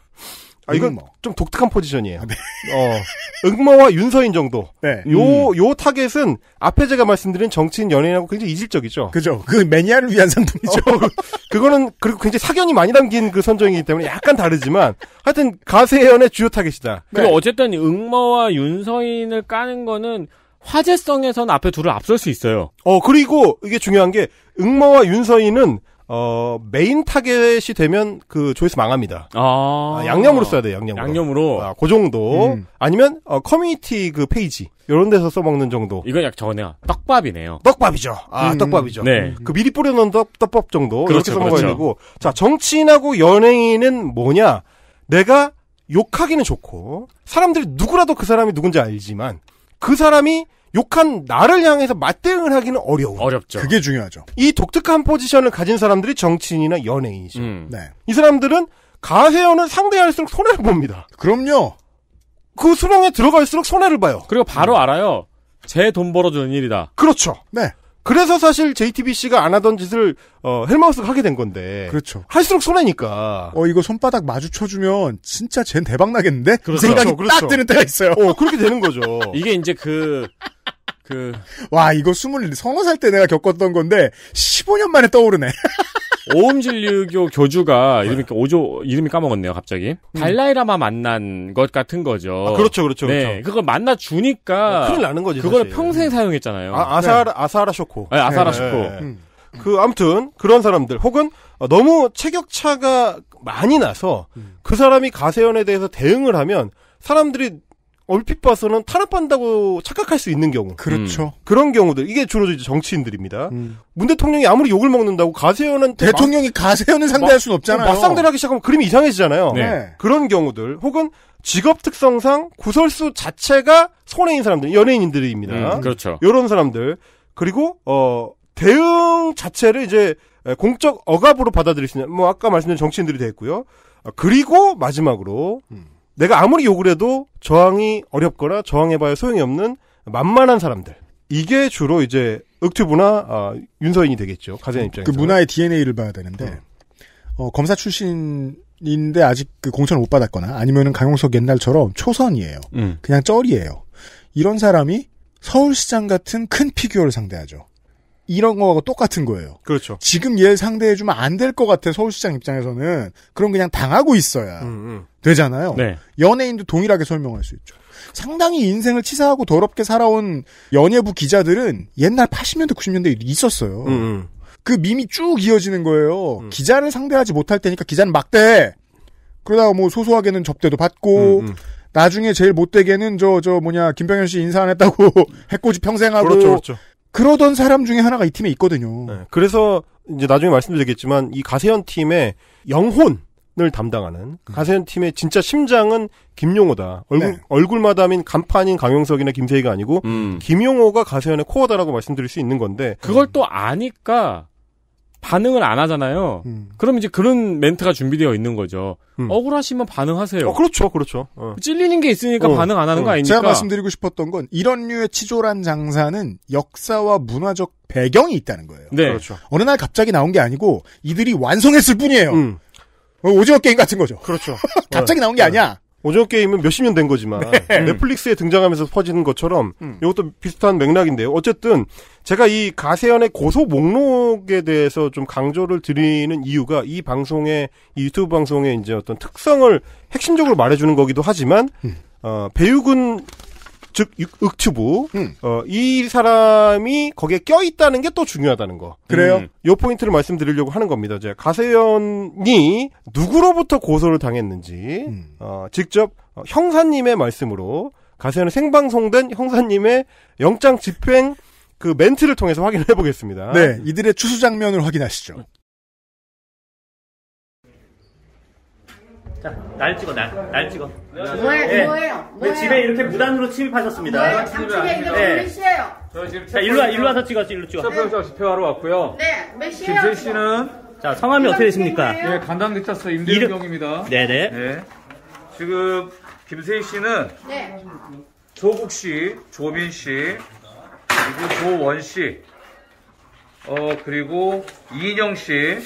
아, 이건 응모. 좀 독특한 포지션이에요. 아, 네. 어, 응머와 윤서인 정도. 네. 요, 음. 요 타겟은 앞에 제가 말씀드린 정치인 연예인하고 굉장히 이질적이죠. 그죠. 그 매니아를 위한 상품이죠. 어, 그, 그거는, 그리고 굉장히 사견이 많이 담긴 그 선정이기 때문에 약간 다르지만, 하여튼 가세연의 주요 타겟이다. 그리고 네. 어쨌든 응머와 윤서인을 까는 거는 화제성에선 앞에 둘을 앞설 수 있어요. 어, 그리고 이게 중요한 게 응모와 윤서인은 어, 메인 타겟이 되면 그 조회수 망합니다. 아. 아 양념으로 써야 돼, 양념으로. 양념으로. 아, 그 정도. 음. 아니면 어, 커뮤니티 그 페이지 요런 데서 써먹는 정도. 이건 약 전혀 떡밥이네요. 떡밥이죠. 아, 음. 떡밥이죠. 네. 음. 그 미리 뿌려 놓은 떡밥 떡 정도 그렇죠, 게 써먹어야 그렇죠. 되고. 자, 정치인하고 연예인은 뭐냐? 내가 욕하기는 좋고 사람들이 누구라도 그 사람이 누군지 알지만 그 사람이 욕한 나를 향해서 맞대응을 하기는 어려운 어렵죠. 그게 중요하죠. 이 독특한 포지션을 가진 사람들이 정치인이나 연예인이죠. 음. 네. 이 사람들은 가세연을 상대할수록 손해를 봅니다. 그럼요. 그 수렁에 들어갈수록 손해를 봐요. 그리고 바로 음. 알아요. 제 돈 벌어주는 일이다. 그렇죠. 네. 그래서 사실 JTBC가 안 하던 짓을 어, 헬마우스가 하게 된 건데. 그렇죠. 할수록 손해니까. 어 이거 손바닥 마주쳐주면 진짜 쟨 대박 나겠는데? 그렇죠. 생각이 그렇죠, 그렇죠. 딱 드는 때가 있어요. 어 그렇게 되는 거죠. 이게 이제 그. 그. 와, 이거 스물, 서너 살 때 내가 겪었던 건데, 15년 만에 떠오르네. 오음진류교 교주가 네. 이름이 오조 이름이 까먹었네요 갑자기 음. 달라이라마 만난 것 같은 거죠. 아, 그렇죠, 그렇죠, 네, 그렇죠. 그걸 만나 주니까 네, 큰일 나는 거지. 그걸 평생 사용했잖아요. 아, 아사라 아사라 쇼코. 네, 아사라 네, 쇼코. 음. 그 아무튼 그런 사람들 혹은 어, 너무 체격차가 많이 나서 음. 그 사람이 가세현에 대해서 대응을 하면 사람들이 얼핏 봐서는 탄압한다고 착각할 수 있는 경우. 그렇죠. 음. 그런 경우들. 이게 주로 이제 정치인들입니다. 음. 문 대통령이 아무리 욕을 먹는다고 가세현한테. 대통령이 가세현은 상대할 수는 없잖아요. 맞상대를 하기 시작하면 그림이 이상해지잖아요. 네. 그런 경우들. 혹은 직업 특성상 구설수 자체가 손해인 사람들, 연예인들입니다. 음, 그렇죠. 요런 사람들. 그리고, 어, 대응 자체를 이제 공적 억압으로 받아들일 수 있는, 뭐 아까 말씀드린 정치인들이 됐고요. 그리고 마지막으로, 음. 내가 아무리 욕을 해도 저항이 어렵거나 저항해봐야 소용이 없는 만만한 사람들. 이게 주로 이제 윽튜브나 아, 윤서인이 되겠죠. 가재 입장에서. 그 문화의 DNA를 봐야 되는데 음. 어, 검사 출신인데 아직 그 공천을 못 받았거나 아니면은 강용석 옛날처럼 초선이에요. 음. 그냥 쩔이에요. 이런 사람이 서울시장 같은 큰 피규어를 상대하죠. 이런 거하고 똑같은 거예요. 그렇죠. 지금 얘를 상대해주면 안 될 것 같아 서울시장 입장에서는 그럼 그냥 당하고 있어야 음, 음. 되잖아요. 네. 연예인도 동일하게 설명할 수 있죠. 상당히 인생을 치사하고 더럽게 살아온 연예부 기자들은 옛날 80년대 90년대 있었어요. 음, 음, 그 밈이 쭉 이어지는 거예요. 음. 기자를 상대하지 못할 때니까 기자는 막대. 그러다가 뭐 소소하게는 접대도 받고. 음, 나중에 제일 못되게는 저, 저 뭐냐, 김병현 씨 인사 안 했다고 해꼬지 평생 하고. 그렇죠, 그렇죠. 그러던 사람 중에 하나가 이 팀에 있거든요. 네, 그래서 이제 나중에 말씀드리겠지만 이 가세현 팀의 영혼을 담당하는 음. 가세현 팀의 진짜 심장은 김용호다. 얼굴 네. 얼굴 마담인 간판인 강용석이나 김세희가 아니고 음. 김용호가 가세현의 코어다라고 말씀드릴 수 있는 건데 그걸 또 아니까 반응을 안 하잖아요. 음. 그럼 이제 그런 멘트가 준비되어 있는 거죠. 음. 억울하시면 반응하세요. 어, 그렇죠, 그렇죠. 어. 찔리는 게 있으니까 어. 반응 안 하는 거 어. 아닙니까? 제가 말씀드리고 싶었던 건 이런 류의 치졸한 장사는 역사와 문화적 배경이 있다는 거예요. 네. 그렇죠. 어느 날 갑자기 나온 게 아니고 이들이 완성했을 뿐이에요. 음. 어, 오징어 게임 같은 거죠. 그렇죠. 갑자기 나온 게 어. 아니야. 오징어 게임은 몇십 년 된 거지만 네. 음. 넷플릭스에 등장하면서 퍼지는 것처럼 음. 이것도 비슷한 맥락인데요. 어쨌든 제가 이 가세현의 고소 목록에 대해서 좀 강조를 드리는 이유가 이 방송의 이 유튜브 방송의 이제 어떤 특성을 핵심적으로 말해주는 거기도 하지만 음. 어, 배우군 즉 윽튜브 음. 어, 이 사람이 거기에 껴 있다는 게 또 중요하다는 거. 그래요? 음. 요 포인트를 말씀드리려고 하는 겁니다. 제가 가세연이 누구로부터 고소를 당했는지 음. 어, 직접 형사님의 말씀으로 가세연의 생방송된 형사님의 영장 집행 그 멘트를 통해서 확인을 해보겠습니다. 네, 이들의 추수 장면을 확인하시죠. 자, 날 찍어, 날. 날 찍어. 뭐예 네. 뭐예요? 네, 집에 이렇게 무단으로 침입하셨습니다. 뭐예요? 에 이거 네. 몇 시예요? 저 지금 자, 일로 와, 일로 와서 찍어, 일로 찍어. 서평서 네. 집회하러 왔고요. 네, 몇 시예요? 김세 씨는 자, 성함이 어떻게 되십니까? 예, 간당대차서 임대경입니다. 네네. 네. 지금 김세희 씨는 네. 조국 씨, 조민 씨, 그리고 조원 씨, 어 그리고 이인영 씨,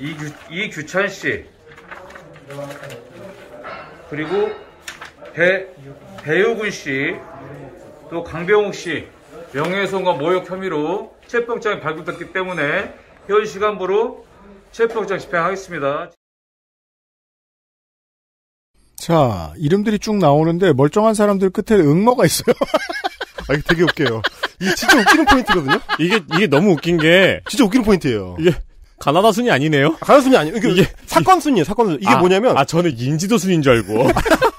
이규 이규찬 씨, 그리고 배, 배우근 씨, 또 강병욱 씨 명예훼손과 모욕 혐의로 체포영장이 발급됐기 때문에 현 시간부로 체포영장 집행하겠습니다. 자, 이름들이 쭉 나오는데 멀쩡한 사람들 끝에 응모가 있어요. 아, 이게 되게 웃겨요. 이게 진짜 웃기는 포인트거든요? 이게, 이게 너무 웃긴 게. 진짜 웃기는 포인트예요. 이게 가나다 순위 아니네요? 아, 가나다 순위 아니에요. 이게, 사건 순위예요, 사건 순위. 이게 아, 뭐냐면. 아, 저는 인지도 순위인 줄 알고.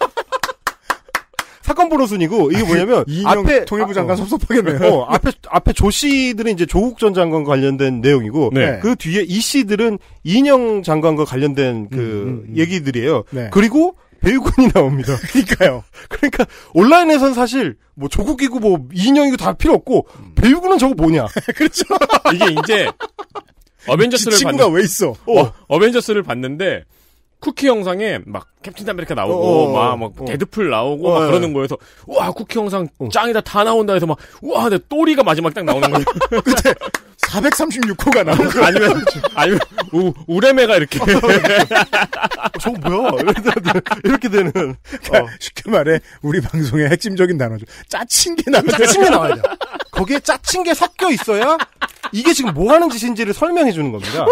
사건 번호 순이고 이게 아, 뭐냐면 앞에 통일부 아, 장관 아, 어. 섭섭하겠네요. 어, 앞에 앞에 조 씨들은 이제 조국 전 장관과 관련된 내용이고 네. 그 뒤에 이 씨들은 인영 장관과 관련된 그 음, 음, 음. 얘기들이에요. 네. 그리고 배우군이 나옵니다. 그러니까요. 그러니까 온라인에선 사실 뭐 조국이고 뭐인영이고다 필요 없고 음. 배우군은 저거 뭐냐. 그렇죠. 이게 이제 어벤져스를 그 친구가 봤는... 왜 있어? 어. 어, 어벤져스를 봤는데 쿠키 영상에 막 캡틴 아메리카 나오고 막막 어, 어, 어, 데드풀 나오고 막 예. 그러는 거여서 와 쿠키 영상 짱이다 다 나온다 해서 막와 내 또리가 마지막 딱 나오는 거야. 그때 436호가 나온 거 아니면 아니면 우, 우레메가 이렇게 저 뭐야 이렇게 되는 그러니까 쉽게 말해 우리 방송의 핵심적인 단어죠 짜친 게 나와 짜친 게 나와야 돼 거기에 짜친 게 섞여 있어야 이게 지금 뭐 하는 짓인지를 설명해 주는 겁니다.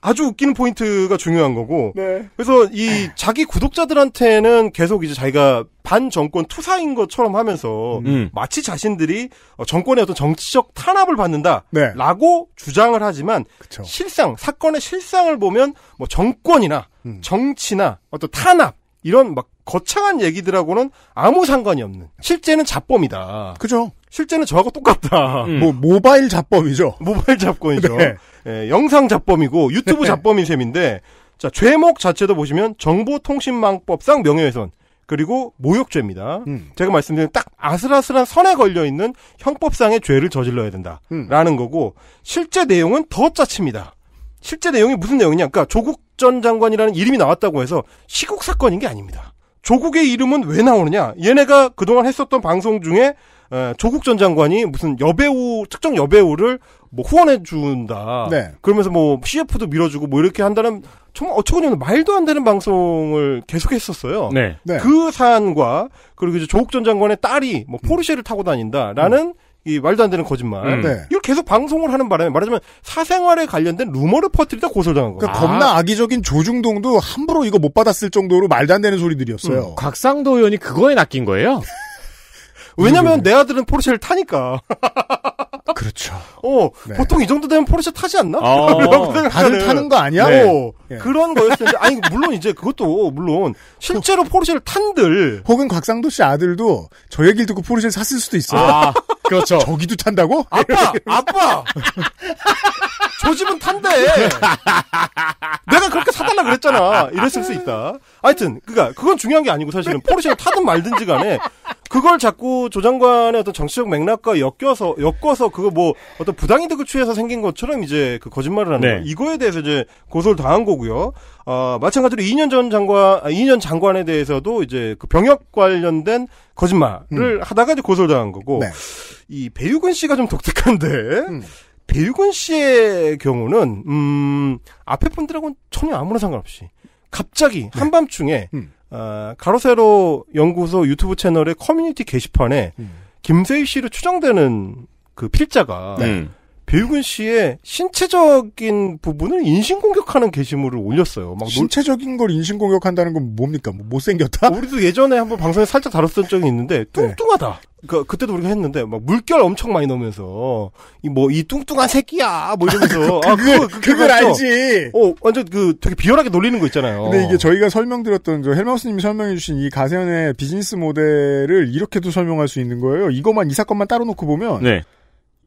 아주 웃기는 포인트가 중요한 거고. 네. 그래서 이 자기 구독자들한테는 계속 이제 자기가 반 정권 투사인 것처럼 하면서 음. 마치 자신들이 정권의 어떤 정치적 탄압을 받는다라고 네. 주장을 하지만 그쵸. 실상 사건의 실상을 보면 뭐 정권이나 음. 정치나 어떤 탄압 이런 막 거창한 얘기들하고는 아무 상관이 없는 실제는 잡범이다. 그죠. 실제는 저하고 똑같다. 음. 뭐 모바일 잡범이죠. 모바일 잡범이죠. 네. 예, 영상 잡범이고 유튜브 네. 잡범인 셈인데 자 죄목 자체도 보시면 정보통신망법상 명예훼손 그리고 모욕죄입니다. 음. 제가 말씀드린 딱 아슬아슬한 선에 걸려 있는 형법상의 죄를 저질러야 된다라는 음. 거고 실제 내용은 더 짜칩니다. 실제 내용이 무슨 내용이냐? 그러니까 조국 전 장관이라는 이름이 나왔다고 해서 시국 사건인 게 아닙니다. 조국의 이름은 왜 나오느냐? 얘네가 그동안 했었던 방송 중에 예, 조국 전 장관이 무슨 여배우 특정 여배우를 뭐 후원해 준다. 네. 그러면서 뭐 CF도 밀어주고 뭐 이렇게 한다는 정말 어처구니 없는 말도 안 되는 방송을 계속했었어요. 네. 네. 그 사안과 그리고 이제 조국 전 장관의 딸이 뭐 포르쉐를 타고 다닌다라는 음. 이 말도 안 되는 거짓말. 음. 네. 이걸 계속 방송을 하는 바람에 말하자면 사생활에 관련된 루머를 퍼뜨리다 고소당한 거예요. 그러니까 겁나 아. 악의적인 조중동도 함부로 이거 못 받았을 정도로 말도 안 되는 소리들이었어요. 음. 곽상도 의원이 그거에 낚인 거예요? 왜냐면 내 아들은 포르쉐를 타니까. 그렇죠. 어, 네. 보통 이 정도 되면 포르쉐 타지 않나? 어, 다들 타는 거 아니야? 네. 네. 어, 네. 그런 거였을 텐데. 아니, 물론 이제 그것도, 물론, 실제로 포르쉐를 탄들. 혹은 곽상도 씨 아들도 저 얘기를 듣고 포르쉐를 샀을 수도 있어요. 아, 그렇죠. 저기도 탄다고? 아빠! 아빠! 저 집은 탄대! 내가 그렇게 사달라 그랬잖아. 이랬을 수 있다. 하여튼, 그니까, 그건 중요한 게 아니고 사실은 포르쉐를 타든 말든지 간에 그걸 자꾸 조 장관의 어떤 정치적 맥락과 엮여서 엮어서 그거 뭐 어떤 부당이득을 취해서 생긴 것처럼 이제 그 거짓말을 하는 네. 거. 이거에 대해서 이제 고소를 당한 거고요. 아, 마찬가지로 2년 전 장관, 2년 아, 장관에 대해서도 이제 그 병역 관련된 거짓말을 음. 하다가 이제 고소를 당한 거고. 네. 이 배유근 씨가 좀 독특한데. 음. 배유근 씨의 경우는 음 앞에 분들하고는 전혀 아무런 상관없이 갑자기 네. 한밤중에 음. 어, 가로세로 연구소 유튜브 채널의 커뮤니티 게시판에 음. 김세희 씨로 추정되는 그 필자가 네. 음. 배우근 씨의 신체적인 부분을 인신공격하는 게시물을 올렸어요. 막 신체적인 놀... 걸 인신공격한다는 건 뭡니까? 뭐 못생겼다? 우리도 예전에 한번 방송에 살짝 다뤘던 적이 있는데 네. 뚱뚱하다. 그, 그때도 우리가 했는데, 막, 물결 엄청 많이 넣으면서, 이 뭐, 이 뚱뚱한 새끼야! 뭐 이러면서. 아, 그걸, 아, 그걸, 그걸 알지! 어, 완전 그, 되게 비열하게 놀리는 거 있잖아요. 근데 이게 저희가 설명드렸던, 저 헬마우스님이 설명해주신 이 가세현의 비즈니스 모델을 이렇게도 설명할 수 있는 거예요. 이것만, 이 사건만 따로 놓고 보면. 네.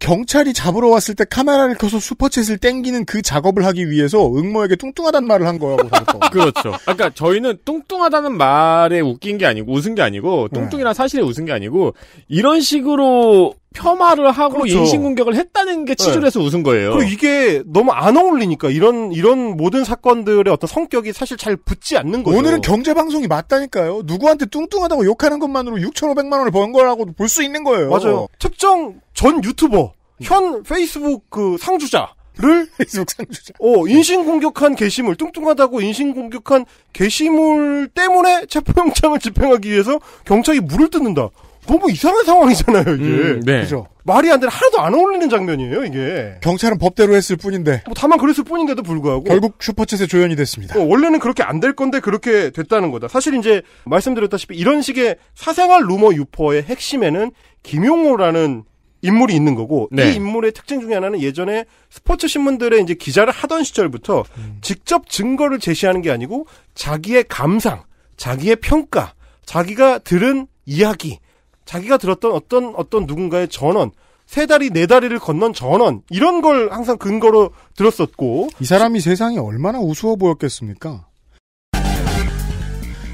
경찰이 잡으러 왔을 때 카메라를 켜서 슈퍼챗을 땡기는 그 작업을 하기 위해서 응모에게 뚱뚱하단 말을 한 거라고 생각 그렇죠. 아까 그러니까 저희는 뚱뚱하다는 말에 웃긴 게 아니고 웃은 게 아니고 뚱뚱이란 사실에 웃은 게 아니고 이런 식으로 폄하를 하고 그렇죠. 인신 공격을 했다는 게 치졸해서 네. 웃은 거예요. 그리고 이게 너무 안 어울리니까 이런 이런 모든 사건들의 어떤 성격이 사실 잘 붙지 않는 거예요 오늘은 경제 방송이 맞다니까요. 누구한테 뚱뚱하다고 욕하는 것만으로 6,500만 원을 번거라고볼 수 있는 거예요. 맞아요. 특정 전 유튜버, 현 페이스북 그 상주자 를 페이스북 상주자. 어 인신 공격한 게시물 뚱뚱하다고 인신 공격한 게시물 때문에 체포영장을 집행하기 위해서 경찰이 물을 뜯는다. 너무 뭐 이상한 상황이잖아요, 이게. 음, 네. 그죠? 말이 안 되는 하나도 안 어울리는 장면이에요, 이게. 경찰은 법대로 했을 뿐인데. 뭐 다만 그랬을 뿐인데도 불구하고 결국 슈퍼챗에 조연이 됐습니다. 어, 원래는 그렇게 안 될 건데 그렇게 됐다는 거다. 사실 이제 말씀드렸다시피 이런 식의 사생활 루머 유포의 핵심에는 김용호라는 인물이 있는 거고 네. 이 인물의 특징 중에 하나는 예전에 스포츠 신문들의 이제 기자를 하던 시절부터 음. 직접 증거를 제시하는 게 아니고 자기의 감상, 자기의 평가, 자기가 들은 이야기 자기가 들었던 어떤 어떤 누군가의 전원 세 다리 네 다리를 건넌 전원 이런 걸 항상 근거로 들었었고 이 사람이 세상이 얼마나 우스워 보였겠습니까?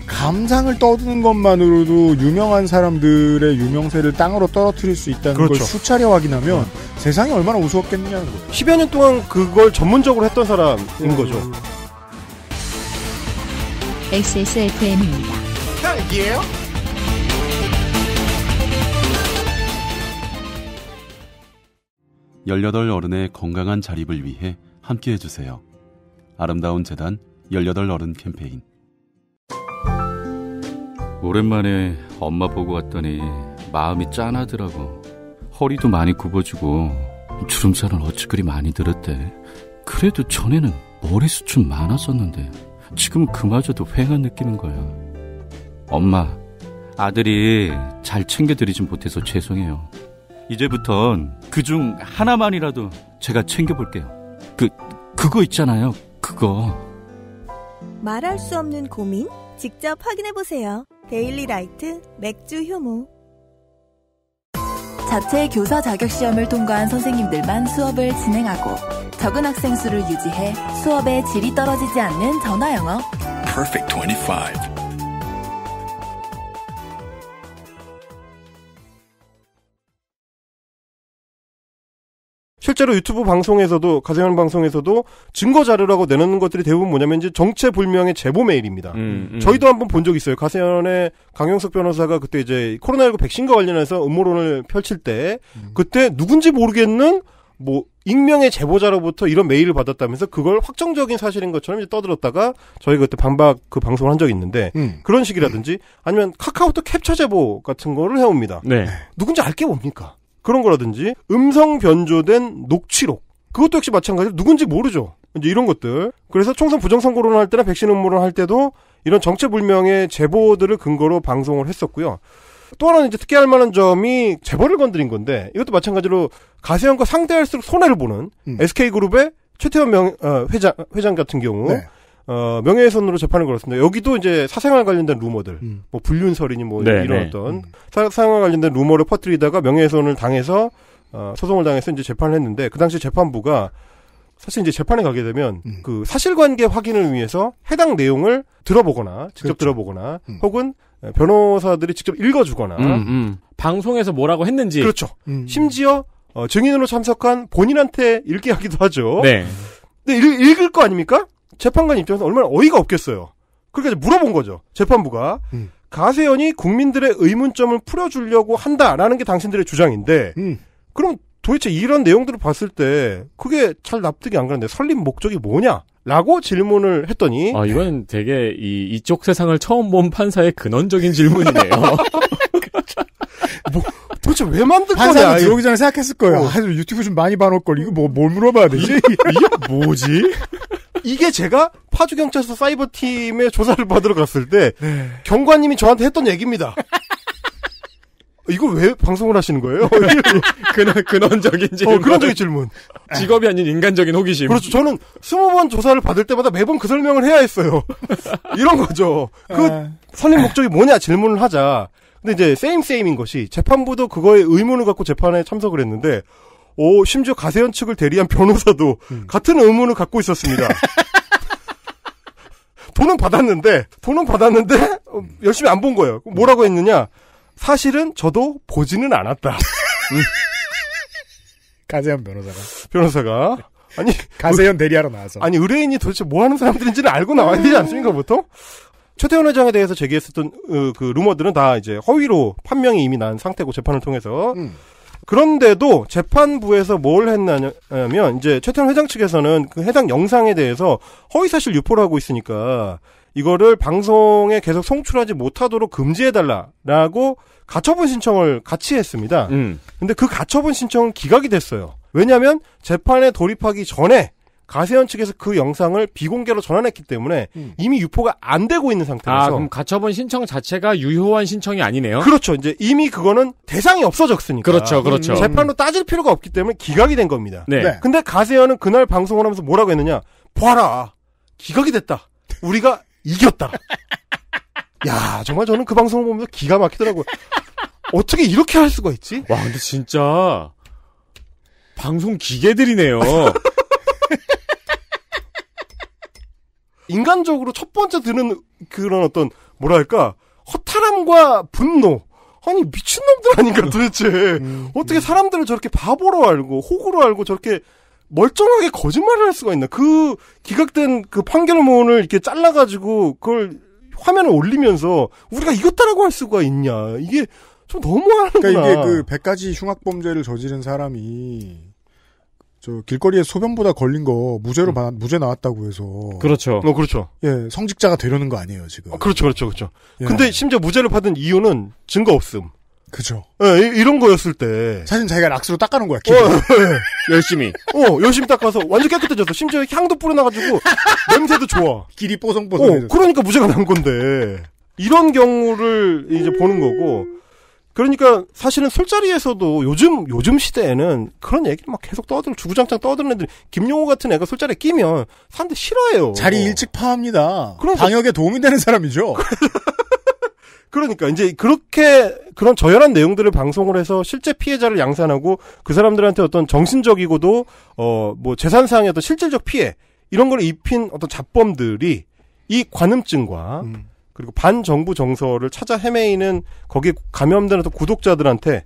감상을 떠드는 것만으로도 유명한 사람들의 유명세를 땅으로 떨어뜨릴 수 있다는 그렇죠. 걸 수차례 확인하면 네. 세상이 얼마나 우스웠겠냐는 거예요. 10여 년 동안 그걸 전문적으로 했던 사람인 음. 거죠. XSFM입니다. 18 어른의 건강한 자립을 위해 함께 해주세요. 아름다운 재단 18 어른 캠페인 오랜만에 엄마 보고 왔더니 마음이 짠하더라고. 허리도 많이 굽어지고 주름살은 어찌 그리 많이 들었대. 그래도 전에는 머리숱은 많았었는데 지금은 그마저도 휑한 느끼는 거야. 엄마, 아들이 잘 챙겨드리진 못해서 죄송해요. 이제부턴 그중 하나만이라도 제가 챙겨볼게요. 그, 그거 있잖아요. 그거. 말할 수 없는 고민? 직접 확인해보세요. 데일리 라이트 맥주 효모. 자체 교사 자격 시험을 통과한 선생님들만 수업을 진행하고 적은 학생 수를 유지해 수업의 질이 떨어지지 않는 전화 영어. Perfect 25. 실제로 유튜브 방송에서도 가세현 방송에서도 증거 자료라고 내놓는 것들이 대부분 뭐냐면 이제 정체 불명의 제보 메일입니다. 음, 음. 저희도 한번 본 적 있어요. 가세현의 강영석 변호사가 그때 이제 코로나19 백신과 관련해서 음모론을 펼칠 때 음. 그때 누군지 모르겠는 뭐 익명의 제보자로부터 이런 메일을 받았다면서 그걸 확정적인 사실인 것처럼 이제 떠들었다가 저희 그때 반박 그 방송을 한 적이 있는데 음. 그런 식이라든지 아니면 카카오톡 캡처 제보 같은 거를 해옵니다. 네. 누군지 알 게 뭡니까? 그런 거라든지 음성 변조된 녹취록 그것도 역시 마찬가지로 누군지 모르죠. 이제 이런 것들. 그래서 총선 부정선거론 할 때나 백신 음모론 할 때도 이런 정체불명의 제보들을 근거로 방송을 했었고요. 또 하나는 이제 특이할 만한 점이 재벌을 건드린 건데 이것도 마찬가지로 가세형과 상대할수록 손해를 보는 음. SK그룹의 최태원 명, 어, 회장, 회장 같은 경우 네. 어, 명예훼손으로 재판을 걸었습니다. 여기도 이제 사생활 관련된 루머들, 음. 뭐 불륜설이니 뭐 네, 이런 네. 어떤 음. 사생활 관련된 루머를 퍼뜨리다가 명예훼손을 당해서 어, 소송을 당해서 이제 재판을 했는데 그 당시 재판부가 사실 이제 재판에 가게 되면 음. 그 사실관계 확인을 위해서 해당 내용을 들어보거나 직접 그렇죠. 들어보거나 음. 혹은 변호사들이 직접 읽어주거나 음, 음. 방송에서 뭐라고 했는지 그렇죠. 심지어 어, 증인으로 참석한 본인한테 읽게 하기도 하죠. 네. 근데 읽, 을거 아닙니까? 재판관 입장에서 얼마나 어이가 없겠어요. 그러니까 물어본 거죠. 재판부가 음. 가세연이 국민들의 의문점을 풀어주려고 한다라는 게 당신들의 주장인데 음. 그럼 도대체 이런 내용들을 봤을 때 그게 잘 납득이 안 가는데 설립 목적이 뭐냐? 라고 질문을 했더니 아 이건 되게 이 이쪽 세상을 처음 본 판사의 근원적인 질문이네요. 뭐 도대체 왜 만든 거냐? 들어오기 전에 생각했을 거예요. 어. 아, 유튜브 좀 많이 봐놓을 걸 이거 뭐뭘 물어봐야 되지? 이게 뭐지? 이게 제가 파주 경찰서 사이버팀의 조사를 받으러 갔을 때 네. 경관님이 저한테 했던 얘기입니다. 이거왜 방송을 하시는 거예요? 근원, 근원적인 어, 질문. 어, 근원적인 질문. 직업이 아닌 인간적인 호기심. 그렇죠. 저는 스무 번 조사를 받을 때마다 매번 그 설명을 해야 했어요. 이런 거죠. 그 설립 아. 목적이 뭐냐 질문을 하자. 근데 이제 세임 세임인 것이 재판부도 그거에 의문을 갖고 재판에 참석을 했는데 오, 심지어 가세현 측을 대리한 변호사도 음. 같은 의문을 갖고 있었습니다. 돈은 받았는데, 돈은 받았는데, 어, 열심히 안 본 거예요. 뭐라고 했느냐? 사실은 저도 보지는 않았다. 음. 가세현 변호사가. 변호사가. 아니. 가세현 대리하러 나와서. 아니, 의뢰인이 도대체 뭐 하는 사람들인지는 알고 나와야 되지 않습니까, 보통? 최태원 회장에 대해서 제기했었던 어, 그 루머들은 다 이제 허위로 판명이 이미 난 상태고 재판을 통해서 음. 그런데도 재판부에서 뭘 했냐면 이제 최태원 회장 측에서는 그 해당 영상에 대해서 허위사실 유포를 하고 있으니까 이거를 방송에 계속 송출하지 못하도록 금지해달라라고 가처분 신청을 같이 했습니다. 음. 근데 그 가처분 신청은 기각이 됐어요. 왜냐면 재판에 돌입하기 전에 가세현 측에서 그 영상을 비공개로 전환했기 때문에 음. 이미 유포가 안 되고 있는 상태에서 아, 그럼 가처분 신청 자체가 유효한 신청이 아니네요. 그렇죠. 이제 이미 그거는 대상이 없어졌으니까. 그렇죠. 그렇죠. 음. 재판으로 따질 필요가 없기 때문에 기각이 된 겁니다. 네. 네. 근데 가세현은 그날 방송을 하면서 뭐라고 했느냐? 봐라. 기각이 됐다. 우리가 이겼다. 야, 정말 저는 그 방송을 보면서 기가 막히더라고요. 어떻게 이렇게 할 수가 있지? 와, 근데 진짜 방송 기계들이네요. 인간적으로 첫 번째 드는 그런 어떤 뭐랄까 허탈함과 분노 아니 미친놈들 아닌가 도대체 음, 음. 어떻게 음. 사람들을 저렇게 바보로 알고 호구로 알고 저렇게 멀쩡하게 거짓말을 할 수가 있나 그 기각된 그 판결문을 이렇게 잘라가지고 그걸 화면을 올리면서 우리가 이것다라고 할 수가 있냐 이게 좀 너무하는 거야. 그러니까 이게 그 100가지 흉악범죄를 저지른 사람이 저 길거리에 소변보다 걸린 거 무죄로 음. 무죄 나왔다고 해서 그렇죠. 어 그렇죠. 예, 성직자가 되려는 거 아니에요 지금. 어, 그렇죠, 그렇죠, 그렇죠. 예. 근데 심지어 무죄를 받은 이유는 증거 없음. 그죠. 예, 이, 런 거였을 때 사실 자기가 락스로 닦아놓은 거야. 어, 예. 열심히. 어, 열심히 닦아서 완전 깨끗해졌어. 심지어 향도 뿌려놔가지고 냄새도 좋아. 길이 뽀송뽀송해졌어. 어, 그러니까 무죄가 난 건데 이런 경우를 이제 보는 거고. 그러니까 사실은 술자리에서도 요즘 요즘 시대에는 그런 얘기를 막 계속 떠들 주구장창 떠드는 애들 김용호 같은 애가 술자리에 끼면 사람들 싫어해요. 자리 일찍 파합니다. 그러니 방역에 도움이 되는 사람이죠. 그러니까 이제 그렇게 그런 저열한 내용들을 방송을 해서 실제 피해자를 양산하고 그 사람들한테 어떤 정신적이고도 어 뭐 재산상의 어떤 실질적 피해 이런 걸 입힌 어떤 잡범들이 이 관음증과 음. 그리고 반정부 정서를 찾아 헤매이는 거기에 감염되는 구독자들한테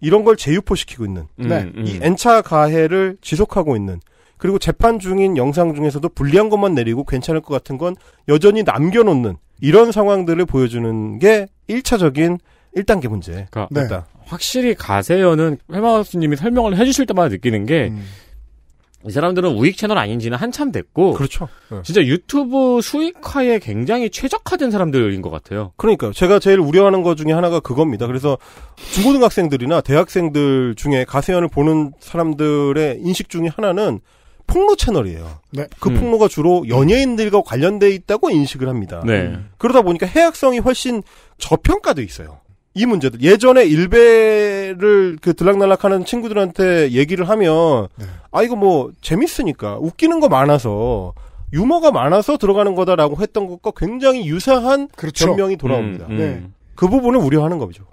이런 걸 재유포시키고 있는 음, 네. 이 음. N차 가해를 지속하고 있는 그리고 재판 중인 영상 중에서도 불리한 것만 내리고 괜찮을 것 같은 건 여전히 남겨놓는 이런 상황들을 보여주는 게 1차적인 1단계 문제. 그러니까 네. 확실히 가세연은 회마우스님이 설명을 해주실 때마다 느끼는 게 음. 이 사람들은 우익 채널 아닌지는 한참 됐고 그렇죠. 네. 진짜 유튜브 수익화에 굉장히 최적화된 사람들인 것 같아요. 그러니까요. 제가 제일 우려하는 것 중에 하나가 그겁니다. 그래서 중고등학생들이나 대학생들 중에 가세현을 보는 사람들의 인식 중에 하나는 폭로 채널이에요. 네. 그 음. 폭로가 주로 연예인들과 관련돼 있다고 인식을 합니다. 네. 그러다 보니까 해악성이 훨씬 저평가돼 있어요. 이 문제들 예전에 일베를 그 들락날락하는 친구들한테 얘기를 하면 네. 아 이거 뭐 재밌으니까 웃기는 거 많아서 유머가 많아서 들어가는 거다라고 했던 것과 굉장히 유사한 그렇죠. 변명이 돌아옵니다. 음, 음. 네. 그 부분을 우려하는 거죠.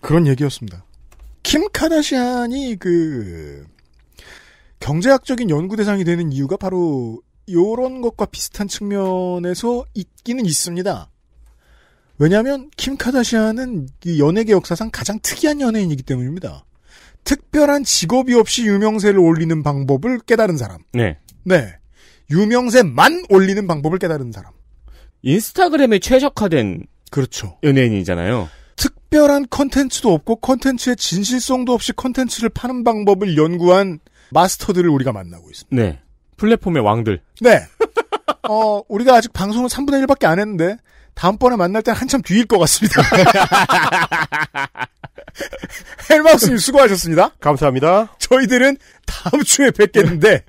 그런 얘기였습니다. 킴 카다시안이 그 경제학적인 연구 대상이 되는 이유가 바로 이런 것과 비슷한 측면에서 있기는 있습니다. 왜냐하면 킴 카다시안은 연예계 역사상 가장 특이한 연예인이기 때문입니다. 특별한 직업이 없이 유명세를 올리는 방법을 깨달은 사람. 네. 네. 유명세만 올리는 방법을 깨달은 사람. 인스타그램에 최적화된 그렇죠. 연예인이잖아요. 특별한 컨텐츠도 없고 컨텐츠의 진실성도 없이 컨텐츠를 파는 방법을 연구한 마스터들을 우리가 만나고 있습니다. 네. 플랫폼의 왕들. 네. 어, 우리가 아직 방송을 3분의 1밖에 안 했는데 다음번에 만날 땐 한참 뒤일 것 같습니다. 헬마우스님 수고하셨습니다. 감사합니다. 저희들은 다음 주에 뵙겠는데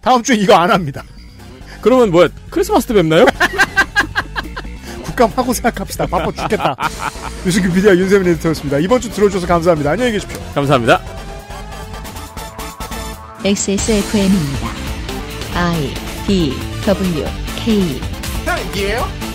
다음 주에 이거 안 합니다. 그러면 뭐야 크리스마스 때 뵙나요? 국감하고 생각합시다. 바빠 죽겠다. 유승규 PD와 윤세민 에디터였습니다. 이번 주 들어주셔서 감사합니다. 안녕히 계십시오. 감사합니다. XSFM입니다. I D W K. 이에요